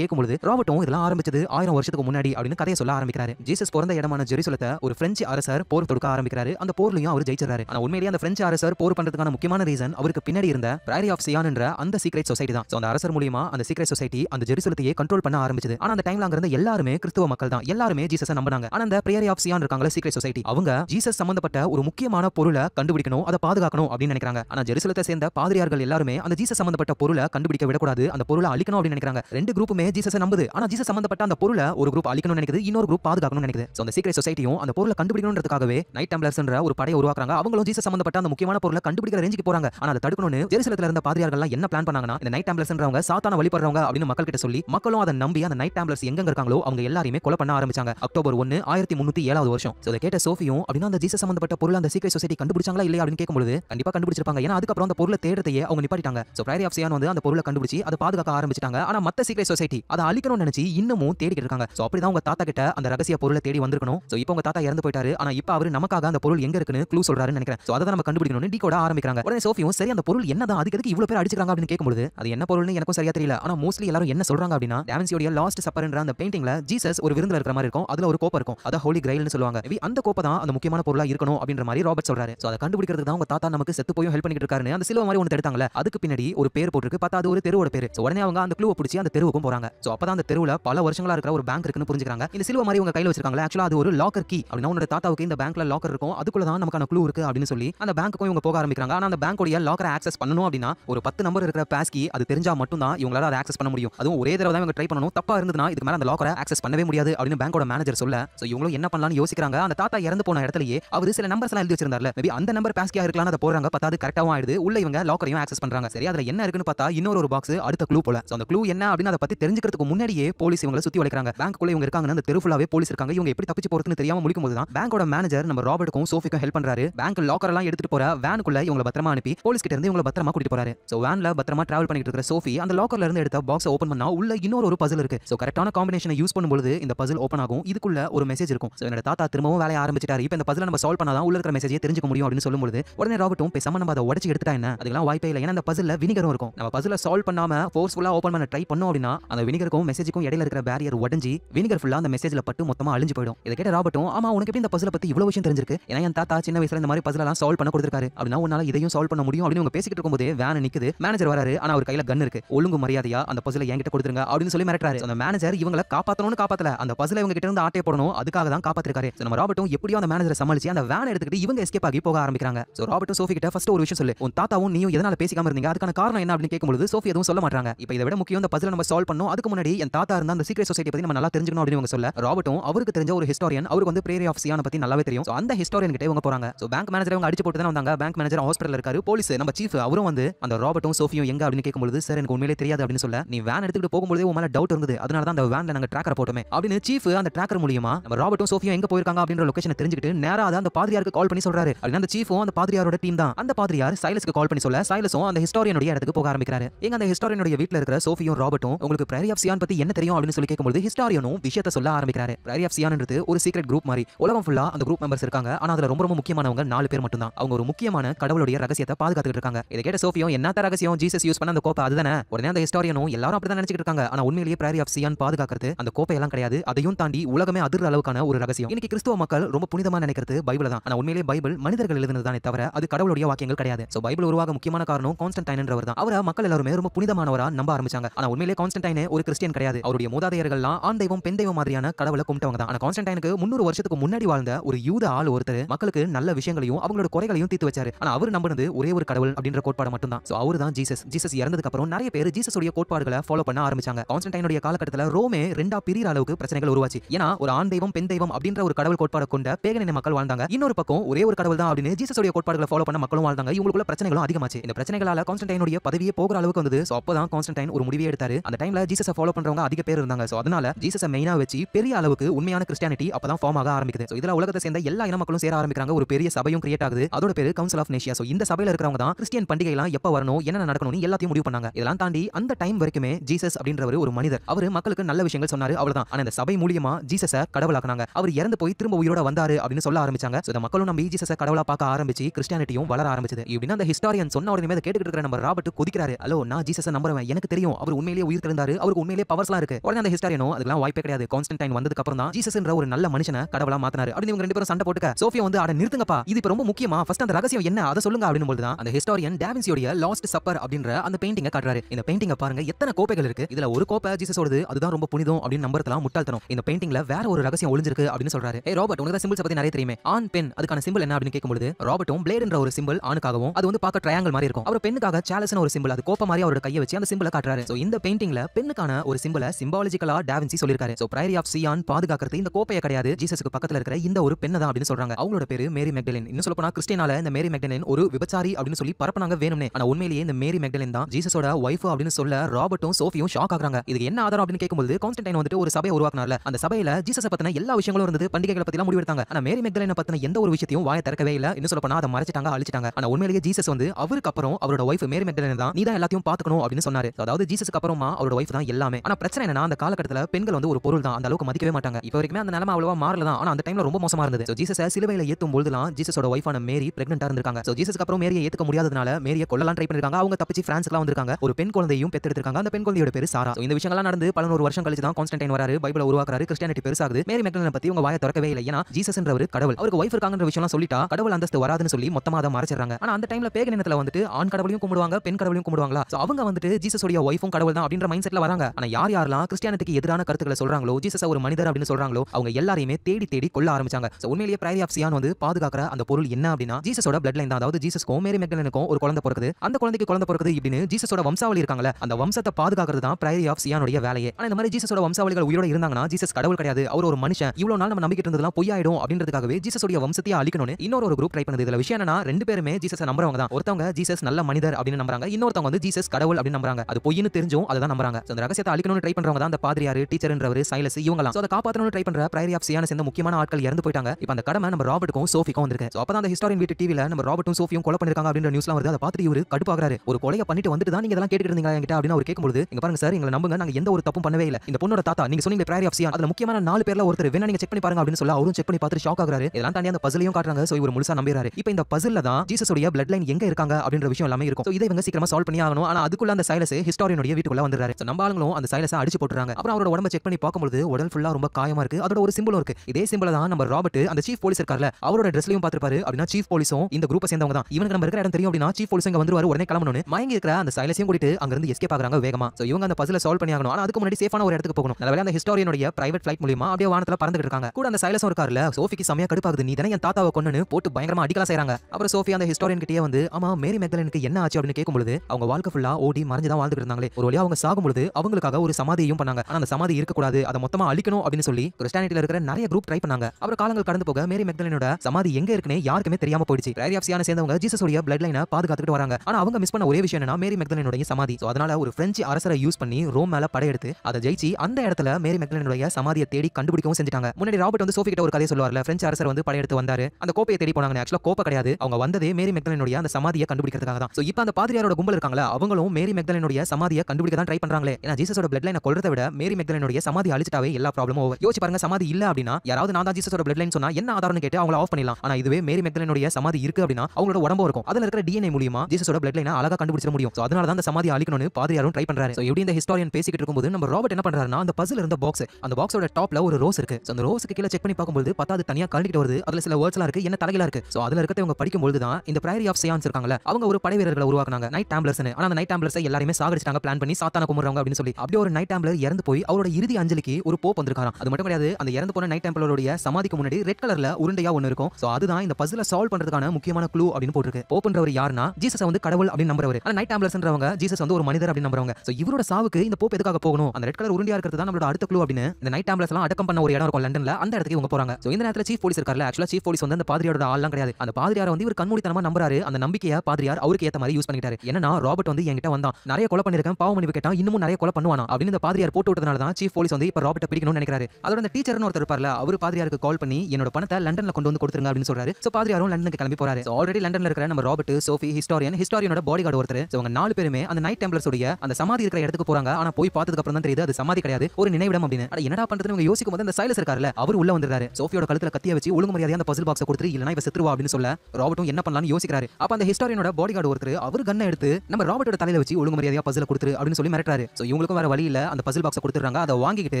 கேட்கும்போது ராபர்ட்டும் இதெல்லாம் ஆரம்பிச்சது ஆயிரம் வருஷத்துக்கு முன்னாடி அப்படின்னு கதையை சொல்ல ஆரம்பிக்கிறாரு ஜீசஸ் பிறந்த இடமான ஜெருசலத்தை ஒரு பிரெஞ்சு அரசர் போர் தொடுக்க ஆரம்பிக்கிறாரு அந்த போர்லையும் அவர் ஜெயிச்சிருக்காரு ஆனா உண்மையிலேயே அந்த பிரெஞ்சு அரசர் போர் பண்றதுக்கான முக்கியமான ரீசன் அவருக்கு பின்னாடி இருந்த பிராரி ஆஃப் சியான் என்ற அந்த சீக்ரெட் சொசைட்டி தான் அந்த அரசர் மூலியமா அந்த சீக்ரெட் சொசைட்டி அந்த ஜெருசலத்தையே கண்ட்ரோல் பண்ண ஆரம்பிச்சது ஆனா அந்த டைம்ல அங்க எல்லாருமே கிறிஸ்துவ மக்கள் தான் எல்லாருமே ஜீசஸ் நம்பினாங்க ஆனா அந்த பிரியரி ஆஃப் சியான் இருக்காங்களா சீக்ரெட் சொசைட்டி அவங்க ஜீசஸ் சம்பந்தப்பட்ட ஒரு முக்கியமான பொருளை கண்டுபிடிக்கணும் அதை பாதுகாக்கணும் அப்படின்னு நினைக்கிறாங்க ஆனா ஜெருசலத்தை சேர்ந்த பாதிரியார்கள் எல்லாருமே அந்த ஜீசஸ் சம்பந்தப்பட்ட பொருளை கண்டுபிடிக்க விட விடக்கூடாது அந்த பொருளை அழிக்கணும் அப்படின்னு நினைக்கிறாங்க ரெண்டு குரூப்புமே ஜீசஸ் நம்புது ஆனா ஜீசஸ் சம்பந்தப்பட்ட அந்த பொருளை ஒரு குரூப் அழிக்கணும்னு நினைக்குது இன்னொரு குரூப் பாதுகாக்கணும்னு நினைக்குது அந்த சீக்கிரட் சொசைட்டியும் அந்த பொருளை கண்டுபிடிக்கணும்ன்றதுக்காகவே நைட் டம்ப்ளர்ஸ்ன்ற ஒரு படையை உருவாக்குறாங்க அவங்களும் ஜீசஸ் சம்பந்தப்பட்ட அந்த முக்கியமான பொருளை கண்டுபிடிக்கிற ரேஞ்சுக்கு போறாங்க ஆனா அதை தடுக்கணும்னு ஜெருசலத்துல இருந்த பாதிரியார்கள் என்ன பிளான் பண்ணாங்கன்னா இந்த நைட் டம்ப்ளர்ஸ்ன்றவங்க சாத்தான வழிபடுறவங்க அப்படின்னு மக்கள் கிட்ட சொல்லி மக்களும் அதை நம்பி அந்த நைட் டம்ப்ளர்ஸ் எங்க இருக்காங்களோ அவங்க எல்லாருமே கொலை பண்ண ஆரம்பிச்சாங்க அக்டோபர் ஒன்னு ஆயிரத்தி முன்னூத்தி ஏழாவது வருஷம் அதை கேட்ட சோஃபியும் அப்படின்னா அந்த ஜீசஸ் சம்பந்தப்பட்ட பொருள் அந்த சீக்கிரட் சொசைட்டி கண்டுபிடிச்சாங்களா இல்லையா அப்படின்னு கேட்கும்போது கண்டிப்பா கண்டுபிடிச்சிருப்பாங்க ஏன்னா அதுக்கப்புறம் அந்த பொருளை தேடுறதையே அவங்க நிப்பாட்டிட்டாங்க சோ பிராரி ஆஃப் சியான் வந்து அந்த பொருளை கண்டுபிடிச்சு கண்டுபிடிச்சி அதை பாதுகாக்க ஆரம்பிச்சிட்டாங்க ஆனா மத்த சீக்ரெட் சொசைட்டி அதை அழிக்கணும்னு நினைச்சு இன்னமும் தேடிட்டு இருக்காங்க சோ அப்படிதான் உங்க தாத்தா கிட்ட அந்த ரகசிய பொருளை தேடி வந்திருக்கணும் சோ இப்போ உங்க தாத்தா இறந்து போயிட்டாரு ஆனா இப்போ அவர் நமக்காக அந்த பொருள் எங்க இருக்குன்னு க்ளூ சொல்றாருன்னு நினைக்கிறேன் சோ அதை நம்ம கண்டுபிடிக்கணும்னு டிகோட ஆரம்பிக்கிறாங்க உடனே சோஃபியும் சரி அந்த பொருள் என்னதான் அதுக்கு இவ்வளவு பேர் அடிச்சிருக்காங்க அப்படின்னு கேட்கும்போது அது என்ன பொருள்னு எனக்கும் சரியா தெரியல ஆனா மோஸ்ட்லி எல்லாரும் என்ன சொல்றாங்க அப்படின்னா டேவன்சியோட லாஸ்ட் சப்பர்ன்ற அந்த பெயிண்டிங்ல ஜீசஸ் ஒரு விருந்தில் இருக்கிற மாதிரி இருக்கும் அதுல ஒரு கோப்பை இருக்கும் அதை ஹோலி கிரைல்னு சொல்லுவாங்க அந்த கோப்பை தான் அந்த முக்கியமான பொருளா இருக்கணும் அப்படின்ற மாதிரி ராபர்ட் சொல்றாரு சோ அதை கண்டுபிடிக்கிறதுக்கு தான் உங்க தாத்தா நமக்கு செத்து போய் ஹெல்ப் பண்ணிட்டு இருக்காருன்னு அந்த சிலுவை மாதிரி ஒன்று எடுத்தாங்களே அதுக்கு பின்னாடி ஒரு பேர் போட்டுருக்கு பார்த்தா அது ஒரு தெரு தெருவோட பேரு உடனே அவங்க அந்த க்ளூவை பிடிச்சி அந்த தெருவுக்கும் போறாங்க சோ அப்பதான் அந்த தெருவுல பல வருஷங்களா இருக்கிற ஒரு பேங்க் இருக்குன்னு புரிஞ்சுக்கிறாங்க இந்த சிலுவை மாதிரி உங்க கையில வச்சிருக்காங்க ஆக்சுவலா அது ஒரு லாக்கர் கீ அப்படின்னா உன்னோட தாத்தாவுக்கு இந்த பேங்க்ல லாக்கர் இருக்கும் அதுக்குள்ளதான் நமக்கான க்ளூ இருக்கு அப்படின்னு சொல்லி அந்த பேங்க்குக்கும் இவங்க போக ஆரம்பிக்கிறாங்க ஆனா அந்த உடைய லாக்கரை ஆக்சஸ் பண்ணணும் அப்படின்னா ஒரு பத்து நம்பர் இருக்கிற பாஸ்கி அது தெரிஞ்சா மட்டும் தான் இவங்களால அதை ஆக்சஸ் பண்ண முடியும் அதுவும் ஒரே தடவை தான் இவங்க ட்ரை பண்ணணும் தப்பா இருந்ததுன்னா இதுக்கு மேல அந்த லாக்கரை ஆக்சஸ் பண்ணவே முடியாது அப்படின்னு பேங்கோட மேனேஜர் சொல்ல சோ இவங்களும் என்ன பண்ணலாம்னு யோசிக்கிறாங்க அந்த தாத்தா இறந்து போன இடத்துலயே அவர் சில நம்பர்ஸ் எல்லாம் எழுதி வச்சிருந்தாரு மேபி அந்த நம்பர் பேஸ்கியா இருக்கலாம் அதை போறாங்க பத்தாவது கரெக்டாவும் ஆயிடுது உள்ள இவங்க லாக்கரையும் ஆக்சஸ் பண்றாங்க சரி அதுல என்ன இருக்குன்னு பார்த்தா இன்னொரு ஒரு பாக்ஸ் பாக்ஸ் அடுத்த க்ளூ போல அந்த க்ளூ என்ன அப்படின்னு அதை பத்தி தெரிஞ்சுக்கிறதுக்கு முன்னாடியே போலீஸ் இவங்களை சுத்தி வளைக்கிறாங்க பேங்க்குள்ள இவங்க இருக்காங்க அந்த தெரு ஃபுல்லாவே போலீஸ் இருக்காங்க இவங்க எப்படி தப்பிச்சு போறதுன்னு தெரியாம முடிக்கும் போது தான் பேங்கோட மேனேஜர் நம்ம ராபர்ட்டுக்கும் சோஃபிக்கும் ஹெல்ப் பண்றாரு பேங்க் லாக்கர் எல்லாம் எடுத்துட்டு போற வேனுக்குள்ள இவங்களை பத்திரமா அனுப்பி போலீஸ் கிட்ட இருந்து இவங்களை பத்திரமா கூட்டிட்டு போறாரு சோ வேன்ல பத்திரமா டிராவல் பண்ணிட்டு இருக்கிற சோஃபி அந்த லாக்கர்ல இருந்து எடுத்த பாக்ஸ் ஓப்பன் பண்ணா உள்ள இன்னொரு ஒரு பசில் இருக்கு சோ கரெக்டான காம்பினேஷனை யூஸ் பண்ணும்போது இந்த பசில் ஓப்பன் ஆகும் இதுக்குள்ள ஒரு மெசேஜ் இருக்கும் சோ என்னோட தாத்தா திரும்பவும் வேலையை ஆரம்பிச்சிட்டாரு இப்போ இந்த பசில் நம்ம சால்வ் பண்ணாதான் உள்ள இருக்கிற மெசேஜை தெரிஞ்சுக்க முடியும் அப்படின்னு சொல்லும்போது உடனே ராபர்ட்டும் பேசாம நம்ம அதை உடச்சு எடுத்துட்டா என்ன அதுக்கெல்லாம் வாய்ப்பே இல்லை ஏன்னா அந்த பசில் வினிகரும் இருக்கும் நம்ம பசில் சால்வ் கன்சல்ட் பண்ணாம ஃபோர்ஸ்ஃபுல்லாக ஓபன் பண்ண ட்ரை பண்ணோம் அப்படின்னா அந்த வினிகருக்கும் மெசேஜுக்கும் இடையில இருக்கிற பேரியர் உடஞ்சி வினிகர் ஃபுல்லா அந்த மெசேஜ்ல பட்டு மொத்தமா அழிஞ்சு போயிடும் இதை கேட்ட ராபர்ட்டும் ஆமா உனக்கு எப்படி இந்த பசுல பத்தி இவ்வளவு விஷயம் தெரிஞ்சிருக்கு ஏன்னா என் தாத்தா சின்ன வயசுல இந்த மாதிரி எல்லாம் சால்வ் பண்ண கொடுத்துருக்காரு அப்படின்னா உன்னால இதையும் சால்வ் பண்ண முடியும் அப்படின்னு அவங்க பேசிக்கிட்டு இருக்கும்போது வேன நிக்குது மேனேஜர் வராரு ஆனா அவர் கையில கன் இருக்கு ஒழுங்கு மரியாதையா அந்த பசுல என்கிட்ட கொடுத்துருங்க அப்படின்னு சொல்லி மிரட்டுறாரு அந்த மேனேஜர் இவங்கள காப்பாத்தணும்னு காப்பாத்தல அந்த பசுல இவங்க கிட்ட இருந்து ஆட்டை போடணும் அதுக்காக தான் காப்பாத்திருக்காரு நம்ம ராபர்ட்டும் எப்படியோ அந்த மேனேஜரை சமாளிச்சு அந்த வேன் எடுத்துக்கிட்டு இவங்க எஸ்கேப் ஆகி போக ஆரம்பிக்கிறாங்க சோ ராபர்ட்டும் சோஃபி கிட்ட ஃபர்ஸ்ட் ஒரு விஷயம் சொல்லு உன் தாத்தாவும் நீயும் எதனால பேசிக்காம இருந்தீங்க அதுக்கான காரணம் என்ன அப்படின்னு கேட்கும்போது சோஃபி எதுவும் சொல்ல மாட்டாங்க இப்ப இதை விட முக்கியம் இந்த பசில நம்ம சால்வ் பண்ணோம் அதுக்கு முன்னாடி என் தாத்தா இருந்தால் அந்த சீக்ரெட் சொசைட்டி பத்தி நம்ம நல்லா தெரிஞ்சுக்கணும் அப்படின்னு சொல்ல ராபர்ட்டும் அவருக்கு தெரிஞ்ச ஒரு ஹிஸ்டாரியன் அவருக்கு வந்து பிரேரி ஆஃப் சியான நல்லாவே தெரியும் அந்த ஹிஸ்டாரியன் கிட்டே இவங்க போறாங்க சோ பேங்க் மேனேஜர் அவங்க அடிச்சு போட்டு தான் வந்தாங்க பேங்க் மேனேஜர் ஹாஸ்பிட்டல் இருக்காரு போலீஸ் நம்ம சீஃப் அவரும் வந்து அந்த ராபர்ட்டும் சோஃபியும் எங்க அப்படின்னு கேட்கும்போது சார் எனக்கு உண்மையிலே தெரியாது அப்படின்னு சொல்ல நீ வேன் எடுத்துட்டு போகும்போது உங்களால டவுட் இருந்தது அதனால தான் அந்த வேன்ல நாங்க ட்ராக்கர் போட்டோமே அப்படின்னு சீஃப் அந்த ட்ராக்கர் மூலியமா நம்ம ராபர்ட்டும் சோஃபியும் எங்க போயிருக்காங்க அப்படின்ற லொக்கேஷனை தெரிஞ்சுக்கிட்டு நேரா அந்த பாதிரியாருக்கு கால் பண்ணி சொல்றாரு அப்படின்னு அந்த சீஃபும் அந்த பாதிரியாரோட டீம் தான் அந்த பாதிரியார் சைலஸ்க்கு கால் பண்ணி சொல்ல சைலஸும் அந்த ஹிஸ்டாரியனுடைய இடத்துக்கு போக ஆரம்பிக்கிறாரு எங்க அந்த ஹிஸ்டாரியனுடைய வீட்டில் இருக்கிற சோஃபியும் ராபர்ட்டும் உங்களுக்கு பிரரி ஆஃப் சியான் பத்தி என்ன தெரியும் அப்படின்னு சொல்லி கேட்கும்போது ஹிஸ்டாரியனும் விஷயத்தை சொல்ல ஆரம்பிக்கிறாரு பிரரி ஆஃப் சியான்ன்றது ஒரு சீக்ரெட் குரூப் மாதிரி உலகம் ஃபுல்லா அந்த குரூப் மெம்பர்ஸ் இருக்காங்க ஆனா அதுல ரொம்ப ரொம்ப முக்கியமானவங்க நாலு பேர் மட்டும் தான் அவங்க ஒரு முக்கியமான கடவுளுடைய ரகசியத்தை பாதுகாத்துட்டு இருக்காங்க இதை கேட்ட சோஃபியும் என்னத்த ரகசியம் ஜீசஸ் யூஸ் பண்ண அந்த கோப்பை அதுதானே உடனே அந்த ஹிஸ்டாரியனும் எல்லாரும் அப்படிதான் நினைச்சிட்டு இருக்காங்க ஆனா உண்மையிலேயே பிரரி ஆஃப் சியான் பாதுகாக்கிறது அந்த கோப்பையெல்லாம் கிடையாது அதையும் தாண்டி உலகமே அதிர்ற அளவுக்கான ஒரு ரகசியம் இன்னைக்கு கிறிஸ்துவ மக்கள் ரொம்ப புனிதமா நினைக்கிறது பைபிள் தான் ஆனா உண்மையிலே பைபிள் மனிதர்கள் எழுதுனது தவிர அது கடவுளுடைய வாக்கியங்கள் கிடையாது சோ பைபிள் உருவாக முக்கியமான காரணம் கான்ஸ்டன்டைன்றவர் தான் அவரை மக்கள் எல்லாருமே ரொம்ப புனிதமானவரா நம்ப ஆரம்பிச்சாங்க ஆனா உண்மையிலே கான்ஸ்டன்டைன் ஒரு கிறிஸ்டியன் கிடையாது அவருடைய மூதாதையர்கள்லாம் ஆண் தெய்வம் பெண் தெய்வம் மாதிரியான கடவுளை கும்பிட்டவங்க தான் ஆனா கான்ஸ்டன்டைனுக்கு முந்நூறு வருஷத்துக்கு முன்னாடி வாழ்ந்த ஒரு யூத ஆள் ஒருத்தர் மக்களுக்கு நல்ல விஷயங்களையும் அவங்களோட குறைகளையும் தீர்த்து வச்சாரு ஆனா அவர் நம்பினது ஒரே ஒரு கடவுள் அப்படின்ற கோட்பாடு மட்டும் தான் சோ அவர் தான் ஜீசஸ் ஜீசஸ் இறந்ததுக்கு அப்புறம் நிறைய பேர் ஜீசஸ் உடைய கோட்பாடுகளை ஃபாலோ பண்ண ஆரம்பிச்சாங்க கான்ஸ்டன்டைனுடைய காலகட்டத்தில் ரோமே ரெண்டா பிரியிற அளவுக்கு பிரச்சனைகள் உருவாச்சு ஏன்னா ஒரு ஆண் தெய்வம் பெண் தெய்வம் அப்படின்ற ஒரு கடவுள் கோட்பாடு கொண்ட பேகனின மக்கள் வாழ்ந்தாங்க இன்னொரு பக்கம் ஒரே ஒரு கடவுள் தான் அப்படின்னு ஜீசஸோடைய கோட்பாடுகளை ஃபாலோ பண்ண மக்களும் வாழ்ந்தாங்க இவங்களுக்குள்ள பிரச்சனைகளும் அதிகமாச்சு இந்த பிரச்சனைகளால கான்ஸ்டன்டைனுடைய பதவியே போகிற அளவுக்கு வந்தது ஸோ அப்போதான் கான்ஸ்டன்டைன் ஒரு முடிவே எடுத்தாரு அந்த டைம்ல ஜீசஸை ஃபாலோ பண்றவங்க அதிக பேர் இருந்தாங்க ஸோ அதனால ஜீசஸை மெயினா வச்சு பெரிய அளவுக்கு உண்மையான கிறிஸ்டியானிட்டி அப்பதான் ஃபார்ம் ஆக ஆரம்பிக்குது ஸோ இதுல உலகத்தை சேர்ந்த எல்லா இன மக்களும் சேர ஆரம்பிக்கிறாங்க ஒரு பெரிய சபையும் கிரியேட் ஆகுது அதோட பேரு கவுன்சில் ஆஃப் நேஷியா ஸோ இந்த சபையில இருக்கிறவங்க தான் கிறிஸ்டியன் பண்டிகை எல்லாம் எப்ப வரணும் என்ன நடக்கணும் எல்லாத்தையும் முடிவு பண்ணாங்க இதெல்லாம் தாண்டி அந்த டைம் வரைக்குமே ஜீசஸ் அப்படின்றவர் ஒரு மனிதர் அவர் மக்களுக்கு நல்ல விஷயங்கள் சொன்னாரு அவ்வளவுதான் ஆனா இந்த சபை மூலியமா ஜீசஸ கடவுளாக்குனாங்க அவர் இறந்து போய் திரும்ப உயிரோட வந்தாரு அப்படின்னு சொல்ல ஆரம்பிச்சாங்க சோ இந்த மக்களும் நம்ம ஜீசஸை கடவுளா பார்க்க ஆரம்பிச்சு கிறிஸ்டியானிட்டியும் வளர ஆரம்பிச்சது இப்படின்னா அந்த ஹிஸ்டாரியன் சொன்ன உடனே கேட்டுக்கிட்டு இருக்கிற நம்ம ராபர்ட் குதிக்கிறாரு ஹலோ நான் ஜீசஸ் ஜீசஸ் நம்புறவன் எனக்கு தெரியும் அவர் உண்மையிலேயே உயிர் திறந்தாரு அவருக்கு உண்மையிலேயே எல்லாம் இருக்கு உடனே அந்த ஹிஸ்டாரியனோ அதெல்லாம் வாய்ப்பே கிடையாது கான்ஸ்டன்டைன் வந்ததுக்கு அப்புறம் தான் ஜீசஸ்ன்ற ஒரு நல்ல மனுஷனை கடவுளா மாத்தினாரு அப்படின்னு இவங்க ரெண்டு பேரும் சண்டை போட்டுக்க சோஃபியா வந்து அட நிறுத்துங்கப்பா இது ரொம்ப முக்கியமா ஃபர்ஸ்ட் அந்த ரகசியம் என்ன அதை சொல்லுங்க அப்படின்னு போது அந்த ஹிஸ்டாரியன் டேவின்சியோட லாஸ்ட் சப்பர் அப்படின்ற அந்த பெயிண்டிங்க காட்டுறாரு இந்த பெயிண்டிங்கை பாருங்க எத்தனை கோப்பைகள் இருக்கு இதுல ஒரு கோப்பை ஜீசஸோடது அதுதான் ரொம்ப புனிதம் அப்படின்னு எல்லாம் முட்டாள்தரும் இந்த பெயிண்டிங்ல வேற ஒரு ரகசியம் ஒளிஞ்சிருக்கு அப்படின்னு சொல்றாரு ஏ ராபர்ட் உனக்கு சிம்பிள்ஸ் பத்தி நிறைய தெரியுமே ஆண் பெண் அதுக்கான சிம்பிள் என்ன அப்படின்னு கேட்கும்போது ராபர்ட்டும் என்ற ஒரு சிம்பிள் ஆணுக்காகவும் அது வந்து பார்க்க ட்ரையாங்கல் மாதிரி இருக்கும் அவர் பெண்ணுக்காக சேலஸ் ஒரு சிம்பிள் அது கோப்ப மாதிரி அவரோட கையை வச்சு அந்த சிம்பிளை காட்டுறாரு ஸோ இந்த பெயிண்டிங்ல பெண்ணுக்கான ஒரு சிம்பிளை சிம்பாலஜிக்கலா டேவின்சி சொல்லியிருக்காரு ஸோ பிரைரி ஆஃப் சியான் பாதுகாக்கிறது இந்த கோப்பையை கிடையாது ஜீசஸுக்கு பக்கத்தில் இருக்கிற இந்த ஒரு பெண்ணை தான் அப்படின்னு சொல்றாங்க அவங்களோட பேரு மேரி மெக்டலின் இன்னும் சொல்ல போனா கிறிஸ்டினால இந்த மேரி மெக்டலின் ஒரு விபச்சாரி அப்படின்னு சொல்லி பரப்பினாங்க வேணும்னே ஆனா உண்மையிலேயே இந்த மேரி மெக்டலின் தான் ஜீசஸோட ஒய்ஃப் அப்படின்னு சொல்ல ராபர்ட்டும் சோஃபியும் ஷாக் ஆகுறாங்க இது என்ன ஆதாரம் அப்படின்னு கேட்கும்போது கான்ஸ்டன்டைன் வந்துட்டு ஒரு சபையை உருவாக்குனார்ல அந்த சபையில ஜீசஸை பத்தின எல்லா விஷயங்களும் இருந்தது பண்டிகைகளை பத்தி எல்லாம் முடிவெடுத்தாங்க ஆனா மேரி மெக்டலினை பத்தின எந்த ஒரு விஷயத்தையும் வாய திறக்கவே இல்ல இன்னும் சொல்லப்போனா அதை மறைச்சிட்டாங்க அழிச்சிட்டாங்க ஆனா உண்மையிலேயே ஜீசஸ் வந்து அவருக்கு அப்புறம் அவரோட ஒய்ஃப் மேரி மெக்டலின் தான் நீ தான் எல்லாத்தையும் பாத்துக்கணும் பண்ணணும் அப்படின்னு சொன்னாரு அதாவது ஜீசஸ்க்கு அப்புறமா அவரோட ஒய்ஃப் தான் எல்லாமே ஆனா பிரச்சனை என்னன்னா அந்த காலகட்டத்தில் பெண்கள் வந்து ஒரு பொருள் தான் அந்த அளவுக்கு மதிக்கவே மாட்டாங்க இப்போ வரைக்குமே அந்த நிலமை அவ்வளவா மாறல தான் ஆனா அந்த டைம்ல ரொம்ப மோசமா இருந்தது ஜீசஸ் சிலுவையில ஏத்தும் போதுலாம் ஜீசஸோட ஒய்ஃபான மேரி பிரெக்னெண்டா இருந்திருக்காங்க சோ ஜீசஸ்க்கு அப்புறம் மேரியை ஏத்துக்க முடியாததுனால மேரியை கொள்ளலாம் ட்ரை பண்ணிருக்காங்க அவங்க தப்பிச்சு எல்லாம் வந்திருக்காங்க ஒரு பெண் குழந்தையும் பெற்றெடுத்திருக்காங்க அந்த பெண் குழந்தையோட பேர் சாரா இந்த விஷயங்கள்லாம் நடந்து பதினோரு வருஷம் கழிச்சு தான் கான்ஸ்டன்டைன் வராரு பைபிள உருவாக்குறாரு கிறிஸ்டியானிட்டி பெருசாகுது மேரி மெக்டலனை பத்தி உங்க வாய திறக்கவே இல்லை ஏன்னா ஜீசஸ் ஒரு கடவுள் அவருக்கு ஒய்ஃப் இருக்காங்கன்ற விஷயம் சொல்லிட்டா கடவுள் அந்தஸ்து வராதுன்னு சொல்லி மொத்தமாக அதை மறைச்சிடுறாங்க ஆனா அந்த டைம்ல பேக நேரத்துல வந்துட்டு ஆண் கடவுளையும் கும்பிடுவாங்க பெண் கடவுளையும் கும்பிடுவாங்களா அவங்க வந்துட்டு ஜீசஸோடைய ஒய்ஃபும் கடவுள் தான் அப்படின்ற மைண்ட் செட்ல வராங்க ஆனா யார் யாரெல்லாம் கிறிஸ்டியானிட்டிக்கு எதிரான கருத்துக்களை சொல்றாங்களோ ஜீசஸ் ஒரு மனிதர் அப்படின்னு சொல்றாங்களோ அவங்க எல்லாரையுமே தேடி தேடி கொள்ள ஆரம்பிச்சாங்க உண்மையிலேயே பிரைரி ஆஃப் சியான் வந்து பாதுகாக்கிற அந்த பொருள் என்ன அப்படின்னா ஜீசஸோட பிளட் லைன் தான் அதாவது ஜீசஸ்க்கும் மேரி மெக்டலனுக்கும் ஒரு குழந்தை பிறகு அந்த குழந்தைக்கு குழந்தை பிறகு இப்படின்னு ஜீசஸோட வம்சாவளி இருக்காங்கல்ல அந்த வம்சத்தை பாதுகாக்கிறது தான் பிரைரி ஆஃப் சியானுடைய வேலையே ஆனா இந்த மாதிரி ஜீசஸோட வம்சாவளிகள் உயிரோட இருந்தாங்கன்னா ஜீசஸ் கடவுள் கிடையாது அவர் ஒரு மனுஷன் இவ்வளவு நாள் நம்ம நம்பிக்கிட்டு இருந்ததுலாம் பொய்யாயிடும் அப்படின்றதுக்காகவே ஜீசஸோட வம்சத்தையே அழிக்கணும்னு இன்னொரு ஒரு குரூப் ட்ரை பண்ணுது இதுல விஷயம் என்னன்னா ரெண்டு பேருமே ஜீசஸ் நம்புறவங்க தான் ஒருத்தவங்க ஜீசஸ் நல்ல மனிதர் அப்படின்னு நம்புறாங்க இன்னொருத்தவங்க வந்து ஜீசஸ் கடவுள் கடவுள் அப்படின்னு நம்புறாங்க அது பொய்னு தெரிஞ்சும் அதை தான் நம்புறாங்க அந்த ரகசியத்தை அழிக்கணும்னு ட்ரை பண்றவங்க தான் அந்த பாதிரியாரு டீச்சர்ன்றவர் சைலஸ் இவங்கலாம் அதை காப்பாற்றணும் ட்ரை பண்ற பிரைரி ஆஃப் சியான சேர்ந்த முக்கியமான ஆட்கள் இறந்து போயிட்டாங்க இப்ப அந்த கடமை நம்ம ராபர்ட்டுக்கும் சோஃபிக்கும் வந்திருக்கு ஸோ அப்போ அந்த ஹிஸ்டாரியன் வீட்டு டிவில நம்ம ராபர்ட்டும் சோஃபியும் கொலை பண்ணிருக்காங்க அப்படின்ற நியூஸ்லாம் வருது அதை பார்த்துட்டு இவரு கடுப்பாகிறாரு ஒரு கொலையை பண்ணிட்டு வந்துட்டு தான் நீங்க எல்லாம் கேட்டுட்டு இருந்தீங்க என்கிட்ட அப்படின்னு அவர் கேட்கும்போது இங்க பாருங்க சார் எங்களை நம்புங்க நாங்க எந்த ஒரு தப்பும் பண்ணவே இல்ல இந்த பொண்ணோட தாத்தா நீங்க சொன்னீங்க பிரைரி ஆஃப் சியான் அதில் முக்கியமான நாலு பேர்ல ஒருத்தர் வேணா நீங்க செக் பண்ணி பாருங்க அப்படின்னு சொல்லி அவரும் செக் பண்ணி பார்த்து ஷாக் ஆகிறாரு இதெல்லாம் தாண்டி அந்த பசிலையும் காட்டுறாங்க சோ இவர் முழுசா நம்பிறாரு இப்ப இந்த பசில தான் உடைய பிளட் லைன் எங்க இருக்காங்க அப்படின்ற விஷயம் எல்லாமே இருக்கும் இதை இவங்க சீக்கிரமா சால்வ் பண்ணி ஆகணும் ஆனா அது அதுக்குள்ள அந்த சைலஸ் ஹிஸ்டாரியனுடைய வீட்டுக்குள்ள வந்துறாரு நம்ம ஆளுங்களும் அந்த சைலஸ் அடிச்சு போட்டுறாங்க அப்புறம் அவரோட உடம்ப செக் பண்ணி பார்க்கும்போது உடல் ஃபுல்லா ரொம்ப காயமா இருக்கு அதோட ஒரு சிம்பிளும் இருக்கு இதே சிம்பிள் தான் நம்ம ராபர்ட் அந்த சீஃப் போலீஸ் இருக்கார்ல அவரோட ட்ரெஸ்லயும் பாத்துருப்பாரு அப்படின்னா சீஃப் போலீஸும் இந்த குரூப் சேர்ந்தவங்க தான் இவங்க நம்ம இருக்கிற இடம் தெரியும் அப்படின்னா சீஃப் போலீஸ் இங்க வந்துருவாரு உடனே கிளம்பணும் மயங்கி இருக்கிற அந்த சைலஸையும் கூட்டிட்டு அங்க இருந்து எஸ்கேப் ஆகுறாங்க வேகமா சோ இவங்க அந்த பசில சால்வ் பண்ணி ஆகணும் ஆனா அதுக்கு முன்னாடி சேஃபான ஒரு இடத்துக்கு போகணும் நல்ல அந்த ஹிஸ்டாரியனுடைய பிரைவேட் ஃபிளைட் மூலியமா அப்படியே வானத்துல பறந்துட்டு இருக்காங்க கூட அந்த சைலஸும் இருக்கார்ல சோஃபிக்கு சமய கடுப்பாகுது நீ தானே என் தாத்தாவை கொண்டு போட்டு பயங்கரமா அடிக்கலாம் செய்யறாங்க அப்புறம் சோஃபி அந்த ஹிஸ்டாரியன் கிட்டே வந்து ஆமா மேரி மேக்தலனுக்கு என்ன ஆச்சு அப்படின்னு கேட்கும்போது அவங்க வாழ்க்கை ஃபுல்லா ஓடி மறைஞ்சு தான் வாழ்ந்துட்டு இருந்தாங்களே ஒரு வழியாக அவங்க சாகும்பொழுது அவங்களுக்காக ஒரு சமாதியும் பண்ணாங்க அந்த சமாதி இருக்கக்கூடாது அதை மொத்தமாக அழிக்கணும் அப்படின்னு சொல்லி கிறிஸ்டானிட்டியில் இருக்கிற நிறைய குரூப் ட்ரை பண்ணாங்க அப்புறம் காலங்கள் கடந்து போக மேரி மெக்டலினோட சமாதி எங்க இருக்குன்னு யாருக்குமே தெரியாம போயிடுச்சு ஆஃப் ஆஃப்சியான சேர்ந்தவங்க ஜீசஸ் உடைய பிளட் லைனை பாதுகாத்துட்டு வராங்க ஆனா அவங்க மிஸ் பண்ண ஒரே விஷயம் என்னன்னா மேரி மெக்டலினோடைய சமாதி ஸோ அதனால ஒரு பிரெஞ்சு அரசரை யூஸ் பண்ணி ரோம் மேல படையெடுத்து அதை ஜெயிச்சு அந்த இடத்துல மேரி மெக்டலினுடைய சமாதியை தேடி கண்டுபிடிக்கவும் செஞ்சுட்டாங்க முன்னாடி ராபர்ட் வந்து சோஃபி கிட்ட ஒரு கதையை சொல்லுவார்ல பிரெஞ்சு அரசர் வந்து படையெடுத்து வந்தாரு அந்த கோப்பையை தேடி போனாங்க ஆக்சுவலா கோப்பை கிடையாது அவங்க வந்ததே மேரி மெக்டலினுடைய அந்த சமாதியை கண்டுபிடிக்கிறதுக்காக தான் இப்போ அந்த பாதிரியாரோட கும்பல் இருக்காங்களா அவங்களும் மேரி மெக்தலனுடைய சமாதியை கண்டுபிடிக்க தான் ட்ரை பண்றாங்களே ஏன்னா ஜீசஸோட பிளட் லைனை கொள்றதை விட மேரி மெக்தலனுடைய சமாதி அழிச்சிட்டாவே எல்லா ப்ராப்ளமும் ஓவர் யோசிச்சு பாருங்க சமாதி இல்ல அப்படின்னா யாராவது நான் தான் ஜீசஸோட பிளட் லைன் சொன்னா என்ன ஆதாரம் கேட்டு அவங்கள ஆஃப் பண்ணலாம் ஆனா இதுவே மேரி மெக்தலனுடைய சமாதி இருக்கு அப்படின்னா அவங்களோட உடம்பு இருக்கும் அதுல இருக்கிற டிஎன்ஏ மூலியமா ஜீசஸோட பிளட் லைனை அழகா கண்டுபிடிச்ச முடியும் சோ அதனால தான் அந்த சமாதி அழிக்கணும்னு பாதிரியாரும் ட்ரை பண்றாரு சோ எப்படி இந்த ஹிஸ்டாரியன் பேசிக்கிட்டு இருக்கும்போது நம்ம ராபர்ட் என்ன பண்றாருன்னா அந்த பசில் இருந்த பாக்ஸ் அந்த பாக்ஸோட டாப்ல ஒரு ரோஸ் இருக்கு அந்த ரோஸுக்கு கீழே செக் பண்ணி பார்க்கும்போது பத்தாவது தனியா கழட்டிட்டு வருது அதுல சில வேர்ட்ஸ்லாம் இருக்கு என்ன தலையில இருக்கு சோ அதுல இருக்கிறவங்க படிக்கும்போது தான் இந்த பிரைரி ஆஃப் சியான்ஸ் இருக்காங்கல்ல அவங்க ஒரு படை வீரர்களை உருவாக்குனாங்க நைட் டேம்ப்ளர்ஸ் ஆனா அந்த நைட் டேம்ப்ளர் டெம்பிளர்ஸை எல்லாருமே சாகடிச்சாங்க பிளான் பண்ணி சாத்தான கும்பிடுறாங்க அப்படின்னு சொல்லி அப்படியே ஒரு நைட் டைம்ல இறந்து போய் அவரோட இறுதி அஞ்சலிக்கு ஒரு போப் வந்திருக்காராம் அது மட்டும் கிடையாது அந்த இறந்து போன நைட் டெம்பிளருடைய சமாதிக்கு முன்னாடி ரெட் கலர்ல உருண்டையா ஒன்று இருக்கும் சோ அதுதான் இந்த பசில சால்வ் பண்றதுக்கான முக்கியமான க்ளூ அப்படின்னு போப் போப்ன்றவர் யாருன்னா ஜீசஸ் வந்து கடவுள் அப்படின்னு நம்புறவர் ஆனால் நைட் ஆம்புலன்ஸ்ன்றவங்க ஜீசஸ் வந்து ஒரு மனிதர் அப்படின்னு நம்புறவங்க ஸோ இவரோட சாவுக்கு இந்த போப் எதுக்காக போகணும் அந்த ரெட் கலர் உருண்டியா இருக்கிறது தான் நம்மளோட அடுத்த க்ளூ அப்படின்னு இந்த நைட் ஆம்புலன்ஸ்லாம் அடக்கம் பண்ண ஒரு இடம் இருக்கும் லண்டன்ல அந்த இடத்துக்கு இவங்க போறாங்க சோ இந்த நேரத்துல சீஃப் போலீஸ் இருக்காரு ஆக்சுவலா சீஃப் போலீஸ் வந்து அந்த பாதிரியோட ஆள்லாம் கிடையாது அந்த பாதிரியார் வந்து இவர் கண்மூடித்தனமா நம்புறாரு அந்த நம்பிக்கையை பாதிரியார் அவருக்கு ஏத்த மாதிரி யூஸ் பண்ணிட்டாரு என்னன்னா ராபர்ட் வந்து என்கிட்ட வந்தான் நிறைய கொலை பண்ணிருக்கேன் பாவம் மன்னிப்பு இன்னும் நிறைய கொலை பண்ணுவானா அப்படின்னு இந்த பாதிரியார் போட்டு விட்டதுனால தான் சீஃப் போலீஸ் வந்து இப்போ ராபர்ட்டை பிடிக்கணும்னு நினைக்கிறாரு அதோட அந்த டீச்சர்னு ஒருத்தர் இருப்பார்ல அவர் பாதிரியாருக்கு கால் பண்ணி என்னோட பணத்தை லண்டன்ல கொண்டு வந்து கொடுத்துருங்க அப்படின்னு சொல்றாரு ஸோ பாதிரியாரும் லண்டனுக்கு கிளம்பி போறாரு ஆல்ரெடி லண்டன்ல இருக்கிற நம்ம ராபர்ட் சோஃபி ஹிஸ்டாரியன் ஹிஸ்டாரியனோட பாடி கார்டு ஒருத்தர் அவங்க நாலு பேருமே அந்த நைட் டெம்ப்ளர்ஸோடைய அந்த சமாதி இருக்கிற இடத்துக்கு போறாங்க ஆனா போய் பார்த்ததுக்கு அப்புறம் தான் தெரியுது அது சமாதி கிடையாது ஒரு நினைவிடம் அப்படின்னு என்னடா பண்றது இவங்க யோசிக்கும் போது அந்த சைலஸ் இருக்காருல அவர் உள்ள வந்துறாரு சோஃபியோட கழுத்துல கத்திய வச்சு ஒழுங்கு மரியாதையா அந்த பசில் பாக்ஸ் கொடுத்து இல்லனா இவ செத்துருவா அப்படின்னு சொல்ல ராபர்ட்டும் என்ன பண்ணலாம்னு யோசிக்கிறாரு அப்ப அந்த ஹிஸ்டாரியனோட பாடி கார்டு ஒருத்தர் அவர் கண்ணை எடுத்து நம்ம ராபர்ட்டோட தலையில வச்சு ஒழுங்கு மரியாதையா பசில கொடுத்துரு அப்படின்னு சொல்லி மிரட்டாரு சோ இவங்களுக்கும் வேற வழியில் அந்த பசில் பாக்ஸ் கொடுத்துறாங்க அதை வாங்கிட்டு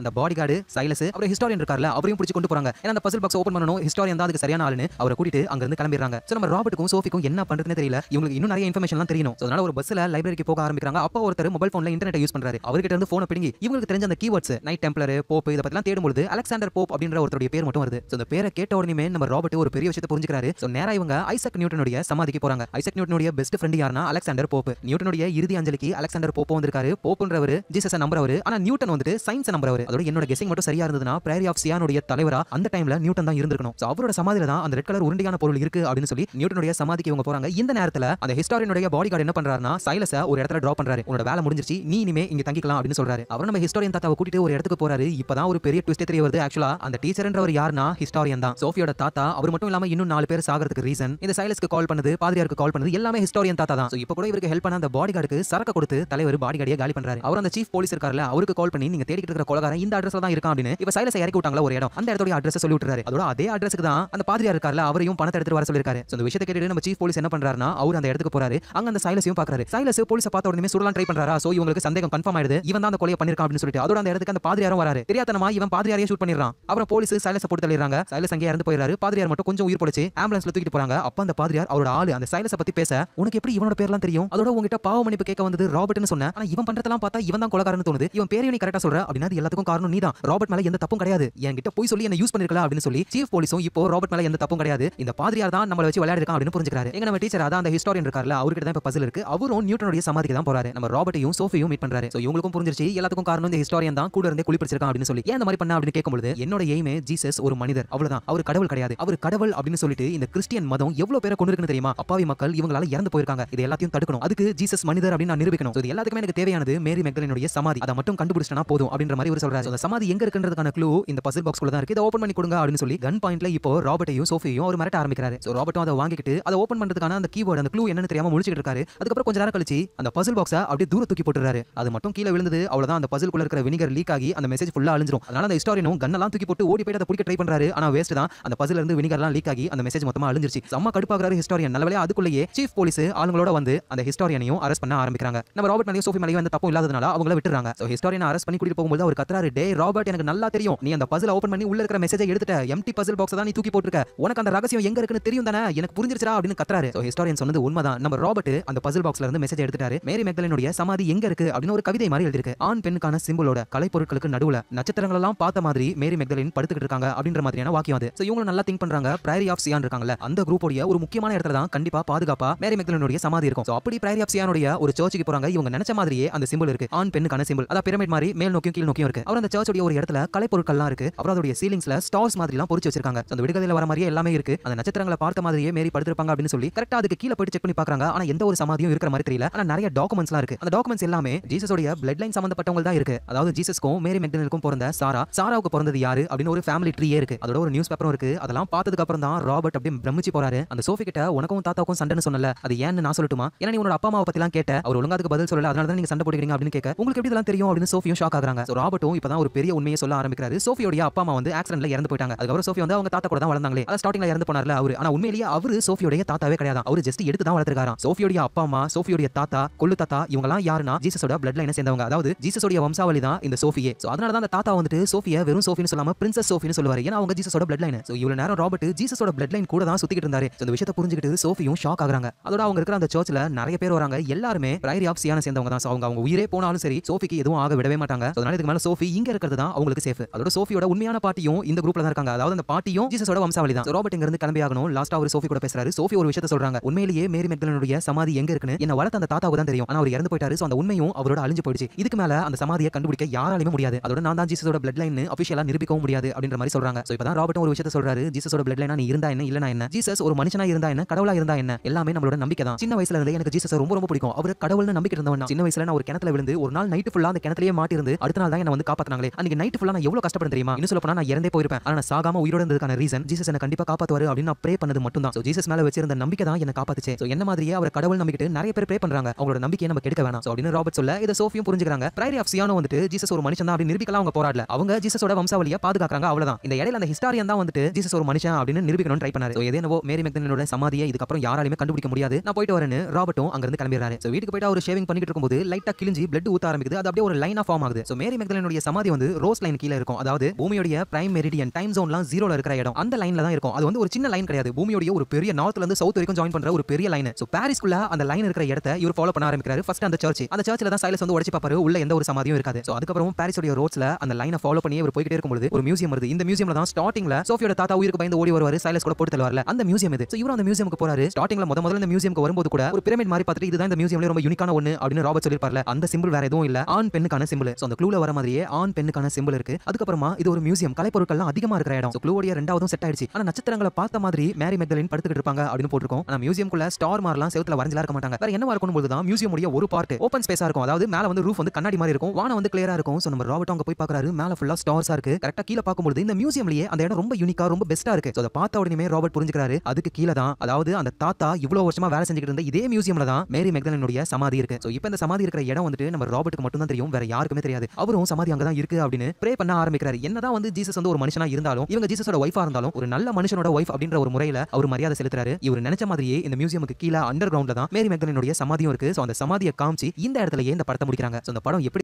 அந்த பாடி கார்டு சைலஸ் அப்புறம் ஹிஸ்டாரியன் இருக்கார்ல அவரையும் பிடிச்சு கொண்டு போறாங்க ஏன்னா அந்த பசில் பாக்ஸ் ஓப்பன் பண்ணணும் ஹிஸ்டாரியன் தான் அதுக்கு சரியான ஆளுன்னு அவரை கூட்டிட்டு அங்கிருந்து கிளம்பிடுறாங்க சோ நம்ம ராபர்ட்டுக்கும் சோஃபிக்கும் என்ன பண்றதுன்னு தெரியல இவங்களுக்கு இன்னும் நிறைய இன்ஃபர்மேஷன் தெரியும் அதனால ஒரு பஸ்ல லைப்ரரிக்கு போக ஆரம்பிக்கிறாங்க அப்போ ஒருத்தர் மொபைல் போன்ல இன்டர்நெட் யூஸ் பண்றாரு அவர்கிட்ட இருந்து போனை பிடிங்கி இவங்களுக்கு தெரிஞ்ச அந்த கீவேர்ட்ஸ் நைட் டெம்ப்ளர் போப் இதை பத்திலாம் தேடும்போது அலெக்சாண்டர் போப் அப்படின்ற ஒருத்தருடைய பேர் மட்டும் வருது சோ அந்த பேரை கேட்ட உடனே நம்ம ராபர்ட் ஒரு பெரிய விஷயத்தை புரிஞ்சுக்கிறாரு சோ நேரா இவங்க ஐசக் நியூட்டனுடைய சமாதிக்கு போறாங்க ஐசக் நியூட்டனுடைய பெஸ்ட் ஃப்ரெண்ட் யாருன்னா அலெக்சாண்டர் போப் நியூட்டனுடைய இறுதி அஞ்சலிக்கு அலெக்சாண்டர் போப்போ வந்திருக்காரு போப்புன்றவர் ஜீசஸ் நம்புறவர் ஆனா நியூட்டன் வந்துட்டு சயின்ஸ் நம்புறவர் அதோட என்னோட கெசிங் மட்டும் சரியா இருந்ததுன்னா பிரேரி ஆஃப் சியானுடைய தலைவரா அந்த டைம்ல நியூட்டன் தான் இருந்திருக்கணும் அவரோட சமாதியில தான் அந்த ரெட் கலர் உருண்டியான பொருள் இருக்கு அப்படின்னு சொல்லி நியூட்டனுடைய சமாதிக்கு இவங்க போறாங்க இந்த நேரத்துல அந்த ஹிஸ்டாரியனுடைய பாடி கார்டு என்ன பண்றாருன்னா சைலஸ ஒரு இடத்துல டிரா பண்றாரு உன்னோட வேலை முடிஞ்சிருச்சு நீ இனிமே இங்க தங்கிக்கலாம் அப்படின்னு சொல்றாரு அவர் நம்ம ஹிஸ்டாரியன் தாத்தாவை கூட்டிட்டு ஒரு இடத்துக்கு போறாரு இப்பதான் ஒரு பெரிய ட்விஸ்டே தெரிய வருது ஆக்சுவலா அந்த டீச்சர்ன்றவர் யாருன்னா ஹிஸ்டாரியன் தான் சோஃபியோட தாத்தா அவர் மட்டும் இல்லாம இன்னும் நாலு பேர் சாகிறதுக்கு ரீசன் இந்த சைலஸ்க்கு கால் பண்ணது பாதிரியாருக்கு கால் பண்ணது எல்லாமே ஹிஸ்டாரியன் தாத்தா தான் இப்போ கூட இவருக்கு ஹெல்ப் பண்ண அந்த பாடி பாடிகார்டுக்கு சரக்கு கொடுத்து தலைவர் பாடிகார்டியை காலி பண்றாரு அவர் அந்த சீஃப் போலீஸ் இருக்காருல அவருக்கு கால் பண்ணி நீங்க தேடிட்டு இருக்கிற கொலகாரன் இந்த அட்ரஸ்ல தான் இருக்கான் அப்படின்னு இப்ப சைலஸ் இறக்கி விட்டாங்களா ஒரு இடம் அந்த இடத்தோட அட்ரஸ் சொல்லி விட்டுறாரு அதோட அதே அட்ரஸ்க்கு தான் அந்த பாதிரியா இருக்காருல அவரையும் பணத்தை எடுத்து வர சொல்லிருக்காரு இந்த விஷயத்தை கேட்டுட்டு நம்ம சீஃப் போலீஸ் என்ன பண்றாருன்னா அவர் அந்த இடத்துக்கு போறாரு அங்க அந்த சைலஸையும் பாக்குறாரு சைலஸ் போலீஸ் பார்த்த உடனே சுடலாம் ட்ரை பண்றாரா சோ இவங்களுக்கு சந்தேகம் கன்ஃபார்ம் ஆயிடுது இவன் தான் அந்த கொலையை பண்ணிருக்கான் அப்படின்னு சொல்லிட்டு அதோட அந்த இடத்துக்கு அந்த பாதிரியாரும் வராரு தெரியாதனமா இவன் பாதிரியாரையே ஷூட் பண்ணிடுறான் அப்புறம் போலீஸ் சைலஸை போட்டு தள்ளிடுறாங்க சைலஸ் அங்கே இறந்து போயிடுறாரு பாதிரியார் மட்டும் கொஞ்சம் உயிர் பொழைச்சு ஆம்புலன்ஸ்ல தூக்கிட்டு போறாங்க அப்ப அந்த பாதிரியார் அவரோட ஆளு அந்த சைலஸை பத்தி பேச உனக்கு எப்படி இவனோட பேர்லாம் தெரியும் அதோட உங்ககிட்ட பாவ மன்னிப்பு கேட்க வந்தது ராபர்ட்னு சொன்னா இவன் பண்றதெல்லாம் பார்த்தா இவன் தான் கொலகாரன்னு தோணுது இவன் பேரையும் நீ கரெக்டா சொல்ற அப்படின்னா எல்லாத்துக்கும் காரணம் நீ தான் ராபர்ட் மேல எந்த தப்பும் கிடையாது என்கிட்ட போய் சொல்லி என்ன யூஸ் பண்ணிருக்கலாம் அப்படின்னு சொல்லி சீஃப் போலீஸும் இப்போ ராபர்ட் மேல எந்த தப்பும் கிடையாது இந்த பாதிரியார் தான் நம்மள வச்சு விளையாடிருக்கான் அப்படின்னு புரிஞ்சுக்கிறாரு எங்க நம்ம டீச்சர் அதான் அந்த ஹிஸ்டாரியன் இருக்காருல அவர்கிட்ட தான் இப்போ பசில் இருக்கு அவரும் நியூட்டனுடைய சமாதிக்கு தான் போறாரு நம்ம ராபர்ட்டையும் சோஃபியும் மீட் பண்றாரு இவங்களுக்கும் புரிஞ்சிருச்சு எல்லாத்துக்கும் காரணம் இந்த ஹிஸ்டாரியன் தான் கூட இருந்தே குளிப்பிடிச்சிருக்கான் அப்படின்னு சொல்லி ஏன் மாதிரி பண்ணா அப்படின்னு கேட்கும்போது என்னோட எய்மே ஜீசஸ் ஒரு மனிதர் அவ்வளவுதான் அவர் கடவுள் கிடையாது அவர் கடவுள் அப்படின்னு சொல்லிட்டு இந்த கிறிஸ்டியன் மதம் எவ்வளவு பேரை கொண்டு இருக்குன்னு தெரியுமா அப்பாவி மக்கள் இவங்களால இறந்து போயிருக்காங்க இது எல்லாத்தையும் தடுக்கணும் அதுக்கு ஜீசஸ் மனிதர் அப்படின்னு நான் நிரூபிக்கணும் இது எல்லாத்துக்குமே எனக்கு தேவையானது மேரி மெக்டலினுடைய சமாதி அதை மட்டும் கண்டுபிடிச்சிட்டா போதும் அப்படின்ற மாதிரி ஒரு சொல்றாரு அந்த சமாதி எங்க இருக்குன்றதுக்கான க்ளூ இந்த பசில் பாக்ஸ் தான் இருக்கு இதை ஓப்பன் பண்ணி கொடுங்க அப்படின்னு சொல்லி கன் பாயிண்ட்ல இப்போ ராபர்ட்டையும் சோஃபியும் அவர் மிரட்ட ஆரம்பிக்கிறாரு ஸோ ராபர்ட்டும் அதை வாங்கிட்டு அதை ஓப்பன் பண்றதுக்கான அந்த கீபோர்டு அந்த க்ளூ என்னன்னு தெரியாம முடிச்சுட்டு இருக்காரு அதுக்கப்புறம் கொஞ்ச நேரம் கழிச்சு அந்த பசில் பாக்ஸை அப்படியே தூர தூக்கி போட்டுறாரு அது மட்டும் கீழே விழுந்தது அவ்வளவுதான் அந்த பசிலுக்குள்ள இருக்கிற வினிகர் லீக் ஆகி அந்த மெசேஜ் ஃபுல்லா அழிஞ்சிரும் அதனால அந்த ஹிஸ்டாரியனும் கண்ணெல்லாம் தூக்கி போட்டு ஓடி போயிட்டு அதை பிடிக்க ட்ரை பண்றாரு ஆனா வேஸ்ட் தான் அந்த பசில இருந்து வினிகர்லாம் லீக் ஆகி அந்த மெசேஜ் மொத்தமா அழிஞ்சிருச்சு செம்ம கடுப்பாகிறாரு ஹிஸ்டாரியன் நல்லவே அதுக்குள்ளேயே சீஃப் போலீஸ் ஆளுங்களோட வந்து அந்த ஹிஸ்டாரியனையும் அரெஸ்ட் பண்ண ஆரம்பிக்கிறாங்க நம்ம ராபர்ட் மேலேயும் சோஃபி மேலேயும் வந்து தப்பு இல்லாதனால அவங்கள விட்டுறாங்க சோ ஹிஸ்டாரியன் அரெஸ்ட் பண்ணி கூட்டிட்டு போகும்போது அவர் கத்துறாரு டே ராபர்ட் எனக்கு நல்லா தெரியும் நீ அந்த பசில் ஓபன் பண்ணி உள்ள இருக்கிற மெசேஜை எடுத்துட்ட எம்டி பசில் பாக்ஸ் தான் நீ தூக்கி போட்டுருக்க உனக்கு அந்த ரகசியம் எங்க இருக்குன்னு தெரியும் தானே எனக்கு புரிஞ்சிருச்சா அப்படின்னு கத்துறாரு சோ ஹிஸ்டாரியன் சொன்னது உண்மைதான் நம்ம ராபர்ட் அந்த பசில் பாக்ஸ்ல இருந்து மெசேஜ் எடுத்துட்டாரு மேரி மெக்டலினுடைய சமாதி எங்க இருக்கு அப்படின்னு ஒரு கவிதை மாதிரி எழுதிருக்கு ஆண் பெண்ணுக்கான சிம்பிளோட பொருட்களுக்கு நடுவுல நட்சத்திரங்கள் எல்லாம் பார்த்த மாதிரி மேரி மெக்டலின் படுத்துக்கிட்டு இருக்காங்க அப்படின்ற மாதிரியான வாக்கியம் அது சோ இவங்க நல்லா திங்க் பண்றாங்க பிரைரி ஆஃப் சியான் இருக்காங்கல்ல அந்த குரூப்போடைய ஒரு முக்கியமான இடத்துல தான் கண்டிப்பா பாதுகாப்பா மேரி மெக்டலினுடைய சமாதி இருக்கும் ஸோ அப்படி பிரைரி ஆஃப் சியானுடைய நீங்க ஒரு சர்ச்சுக்கு போறாங்க இவங்க நினைச்ச மாதிரியே அந்த சிம்பிள் இருக்கு ஆண் பெண்ணுக்கான சிம்பிள் அதாவது பிரமிட் மாதிரி மேல் நோக்கியும் கீழ் நோக்கியும் இருக்கு அவர் அந்த சர்ச்சுடைய ஒரு இடத்துல கலை பொருட்கள்லாம் இருக்கு அப்புறம் அதோட சீலிங்ஸ்ல ஸ்டார்ஸ் மாதிரி எல்லாம் பொறிச்சு வச்சிருக்காங்க அந்த விடுகதையில வர மாதிரியே எல்லாமே இருக்கு அந்த நட்சத்திரங்களை பார்த்த மாதிரியே மேரி படுத்திருப்பாங்க அப்படின்னு சொல்லி கரெக்டா அதுக்கு கீழே போய் செக் பண்ணி பாக்குறாங்க ஆனா எந்த ஒரு சமாதியும் இருக்கிற மாதிரி தெரியல ஆனா நிறைய டாக்குமெண்ட்ஸ்லாம் இருக்கு அந்த டாக்குமெண்ட்ஸ் எல்லாமே ஜீசஸோடைய பிளட் லைன் சம்பந்தப்பட்டவங்க தான் இருக்கு அதாவது ஜீசஸ்க்கும் மேரி மெக்டனுக்கும் பிறந்த சாரா சாராவுக்கு பிறந்தது யாரு அப்படின்னு ஒரு ஃபேமிலி ட்ரீயே இருக்கு அதோட ஒரு நியூஸ் பேப்பரும் இருக்கு அதெல்லாம் பார்த்ததுக்கு அப்புறம் தான் ராபர்ட் அப்படியே பிரமிச்சு போறாரு அந்த சோஃபி கிட்ட உனக்கும் தாத்தாக்கும் சண்டைன்னு சொன்னல அது ஏன்னு நான் சொல்லட்டுமா ஏன்னா நீ உன்னோட அப்பா அம்மாவை பத்திலாம் கேட்ட அவர் ஒழுங்காதுக்கு பதில் சொல்லல அதனால தான் நீங்க சண்டை போடுறீங்க அப்படின்னு கேட்க உங்களுக்கு எப்படி இதெல்லாம் தெரியும் அப்படின்னு சோஃபியும் ஷாக் ஆகுறாங்க ஸோ ராபர்ட்டும் இப்பதான் ஒரு பெரிய உண்மையை சொல்ல ஆரம்பிக்கிறாரு சோஃபியோடைய அப்பா அம்மா வந்து ஆக்சிடென்ட்ல இறந்து போயிட்டாங்க அதுக்கப்புறம் சோஃபி வந்து அவங்க தாத்தா கூட தான் வளர்ந்தாங்களே அதான் ஸ்டார்டிங்ல இறந்து போனார்ல அவர் ஆனா உண்மையிலேயே அவரு சோஃபியோடைய தாத்தாவே கிடையாது அவர் ஜஸ்ட் எடுத்து தான் வளர்த்திருக்காராம் சோஃபியோடைய அப்பா அம்மா சோஃபியோடைய தாத்தா கொள்ளு தாத்தா இவங்க எல்லாம் யாருன்னா ஜீசஸோட பிளட் லைனை சேர்ந்தவங்க அதாவது ஜீசஸோட வம்சாவளி தான் இந்த சோஃபியே ஸோ அதனால தான் அந்த தாத்தா வந்துட்டு சோஃபியை வெறும் சோஃபின்னு சொல்லாம பிரின்சஸ் சோஃபின்னு சொல்லுவார் ஏன்னா அவங்க ஜீசஸோட பிளட் லைன் ஸோ இவ்வளவு நேரம் ராபர்ட் ஜீசஸோட பிளட் லைன் கூட தான் சுத்திக்கிட்டு இருந்தாரு இந்த விஷயத்தை புரிஞ்சுக்கிட்டு சோஃபியும் ஷாக் ஆகுறாங்க அதோட அவங்க இருக்கிற அந்த சர்ச்சில் நிறைய பேர் வராங்க எல்லா எல்லாருமே பிரைரி ஆஃப் சியான சேர்ந்தவங்க தான் அவங்க அவங்க உயிரே போனாலும் சரி சோஃபிக்கு எதுவும் ஆக விடவே மாட்டாங்க அதனால இதுக்கு மேல சோஃபி இங்க இருக்கிறது தான் அவங்களுக்கு சேஃப் அதோட சோஃபியோட உண்மையான பாட்டியும் இந்த குரூப்ல தான் இருக்காங்க அதாவது அந்த பாட்டியும் ஜீசஸோட வம்சாவளி தான் ரோபர்ட் இங்க இருந்து கிளம்பி ஆகணும் லாஸ்டா ஒரு சோஃபி கூட பேசுறாரு சோஃபி ஒரு விஷயத்த சொல்றாங்க உண்மையிலேயே மேரி மெக்டலனுடைய சமாதி எங்க இருக்குன்னு என்ன வளர்த்த அந்த தாத்தாவுக்கு தான் தெரியும் ஆனா அவர் இறந்து போயிட்டாரு சோ அந்த உண்மையும் அவரோட அழிஞ்சு போயிடுச்சு இதுக்கு மேல அந்த சமாதியை கண்டுபிடிக்க யாராலுமே முடியாது அதோட நான் தான் ஜீசஸோட பிளட் லைன் அபிஷியலா நிரூபிக்கவும் முடியாது அப்படின்ற மாதிரி சொல்றாங்க சோ இப்பதான் ராபர்ட்டும் ஒரு விஷயத்த சொல்றாரு ஜீசஸோட பிளட் லைனா நீ இருந்தா என்ன இல்லனா என்ன ஜீசஸ் ஒரு மனுஷனா இருந்தா என்ன கடவுளா இருந்தா என்ன எல்லாமே நம்மளோட நம்பிக்கை தான் சின்ன வயசுல இருந்தே எனக்கு ஜீசஸ் ரொம்ப ரொம்ப பிடிக்கும் அவர் கடவுள்னு நம்பிக்கை இருந்தவன் சின்ன வயசுல நான் ஒரு கிணத்துல விழுந்து ஒரு நாள் நைட் ஃபுல்லா அந்த கிணத்துலயே மாட்டிருந்து அடுத்த நாள் தான் என்ன வந்து காப்பாத்தினாங்களே அன்னைக்கு நைட் ஃபுல்லா நான் எவ்வளவு கஷ்டப்படும் தெரியுமா இன்னும் சொல்ல போனா நான் இறந்தே போயிருப்பேன் ஆனா சாகாம உயிரோட இருந்ததுக்கான ரீசன் ஜீசஸ் என்ன கண்டிப்பா காப்பாத்துவாரு அப்படின்னு நான் ப்ரே பண்ணது மட்டும் தான் ஜீசஸ் மேல வச்சிருந்த நம்பிக்கை தான் என்ன காப்பாத்துச்சு ஸோ என்ன மாதிரியே அவர் கடவுள் நம்பிக்கிட்டு நிறைய பேர் ப்ரே பண்றாங்க அவங்களோட நம்பிக்கையை நம்ம கெடுக்க வேணாம் அப்படின்னு ராபர்ட் சொல்ல இதை சோஃபியும் புரிஞ்சுக்கிறாங்க பிரைரி ஆஃப் சியானோ வந்துட்டு ஜீசஸ் ஒரு மனுஷன் தான் அப்படின்னு நிரூபிக்கலாம் அவங்க போராடல அவங்க ஜீசஸோட வம்சாவளியை பாதுகாக்கிறாங்க அவ்வளவுதான் இந்த இடையில அந்த ஹிஸ்டாரியன் தான் வந்துட்டு ஜீசஸ் ஒரு மனுஷன் அப்படின்னு நிரூபிக்கணும்னு ட்ரை பண்ணாரு எதேனவோ மேரி மெக்தனோட சமாதியை இதுக்கப்புறம் யாராலுமே கண்டுபிடிக்க முடியாது நான் போயிட்டு வரேன்னு ராபர்ட்டும் அங்கிருந்து கிளம்பிடுறாரு ஸோ வீட்டுக்கு போயிட்டு அவர் ஷேவிங் பண்ணிட்டு இருக்கும்போது லைட்டாக கிழிஞ்சி பிளட் ஊத்த ஆரம்பிக்குது அது அப்படியே ஒரு லைனாக ஃபார்ம் ஆகுது ஸோ மேரி மெக்டலனுடைய சமாதி வந்து ரோஸ் லைன் கீழே இருக்கும் அதாவது பூமியோடைய பிரைம் மெரிடியன் டைம் ஜோன்லாம் ஜீரோல இருக்கிற இடம் அந்த லைன்ல தான் இருக்கும் அது வந்து ஒரு சின்ன லைன் கிடையாது பூமியோடைய ஒரு பெரிய நார்த்ல இருந்து சவுத் வரைக்கும் ஜாயின் பண்ற ஒரு பெரிய லைன் சோ பாரிஸ்குள்ள அந்த லைன் இருக்கிற இடத்த இவர் ஃபாலோ பண்ண ஆரம்பிக்கிறாரு ஃபர்ஸ்ட் அந்த சர்ச் அந்த சர்ச்சில் தான் சைலஸ் வந்து உடச்சி பார்ப்பாரு உள்ள எந்த ஒரு சமாதியும் இருக்காது ஸோ அதுக்கப்புறம் பாரிஸோடைய ரோட்ஸ்ல அந்த லைனை ஃபாலோ பண்ணி இவர் போய்கிட்டே இருக்கும்போது ஒரு மியூசியம் வருது இந்த மியூசியம்ல தான் ஸ்டார்டிங்ல சோஃபியோட தாத்தா உயிருக்கு பயந்து ஓடி வருவாரு சைலஸ் கூட போட்டு தருவார்ல அந்த மியூசியம் இது ஸோ இவர் அந்த மியூசியமுக்கு போறாரு ஸ்டார்டிங்ல முத முதல்ல இந்த மியூசியம்க்கு வரும்போது கூட ஒரு பிரமிட் மாதிரி பார்த்துட்டு இதுதான் இந்த மியூசியம் மியூசியம்ல ரொம்ப யூனிக்கான ஒன்று அப்படின்னு ராபர்ட் சொல்லியிருப்பார்ல அந்த சிம்பிள் வேற எதுவும் இல்ல ஆண் பெண்ணுக்கான சிம்பிள் ஸோ அந்த க்ளூல வர மாதிரியே ஆண் பெண்ணுக்கான சிம்பிள் இருக்கு அதுக்கப்புறமா இது ஒரு மியூசியம் கலைப்பொருட்கள்லாம் அதிகமா இருக்கிற இடம் க்ளூவோடைய ரெண்டாவதும் செட் ஆயிடுச்சு ஆனா நட்சத்திரங்களை பார்த்த மாதிரி மேரி மெக்டலின் படுத்துட்டு இருப்பாங்க அப்படின்னு போட்டிருக்கோம் ஆனா மியூசியம்குள்ள ஸ்டார் மார்லாம் செவத்துல வரைஞ்சலா இருக்க மாட்டாங்க வேற என்ன இருக்கும் போது மியூசியம் மியூசியமுடைய ஒரு பார்ட் ஓப்பன் ஸ்பேஸா இருக்கும் அதாவது மேல வந்து ரூஃப் வந்து கண்ணாடி மாதிரி இருக்கும் வானம் வந்து கிளியரா இருக்கும் ஸோ நம்ம ராபர்ட் அவங்க போய் பாக்குறாரு மேல ஃபுல்லா ஸ்டார்ஸா இருக்கு கரெக்டா கீழே பார்க்கும்போது இந்த மியூசியம்லயே அந்த இடம் ரொம்ப யூனிக்கா ரொம்ப பெஸ்டா இருக்கு அதை பார்த்த உடனே ராபர்ட் புரிஞ்சுக்கிறாரு அதுக்கு கீழே தான் அதாவது அந்த தாத்தா இவ்வளவு வருஷமா வேலை செஞ்சுக்கிட்டு இருந்த இதே மியூசியம்ல தான் மேரி மெக்டலின் ஈஸ்வரனுடைய சமாதி இருக்கு சோ இப்போ இந்த சமாதி இருக்கிற இடம் வந்துட்டு நம்ம ராபர்ட்டுக்கு மட்டும் தான் தெரியும் வேற யாருக்குமே தெரியாது அவரும் சமாதி அங்க தான் இருக்கு அப்படின்னு ப்ரே பண்ண ஆரம்பிக்கிறார் என்னதான் வந்து ஜீசஸ் வந்து ஒரு மனுஷனா இருந்தாலும் இவங்க ஜீசஸோட ஒய்ஃபா இருந்தாலும் ஒரு நல்ல மனுஷனோட ஒய்ஃப் அப்படின்ற ஒரு முறையில அவர் மரியாதை செலுத்துறாரு இவர் நினைச்ச மாதிரியே இந்த மியூசியமுக்கு கீழே அண்டர் கிரவுண்ட்ல தான் மேரி மெக்டனுடைய சமாதியும் இருக்கு சோ அந்த சமாதியை காமிச்சு இந்த இடத்துல இந்த படத்தை முடிக்கிறாங்க சோ அந்த படம் எப்படி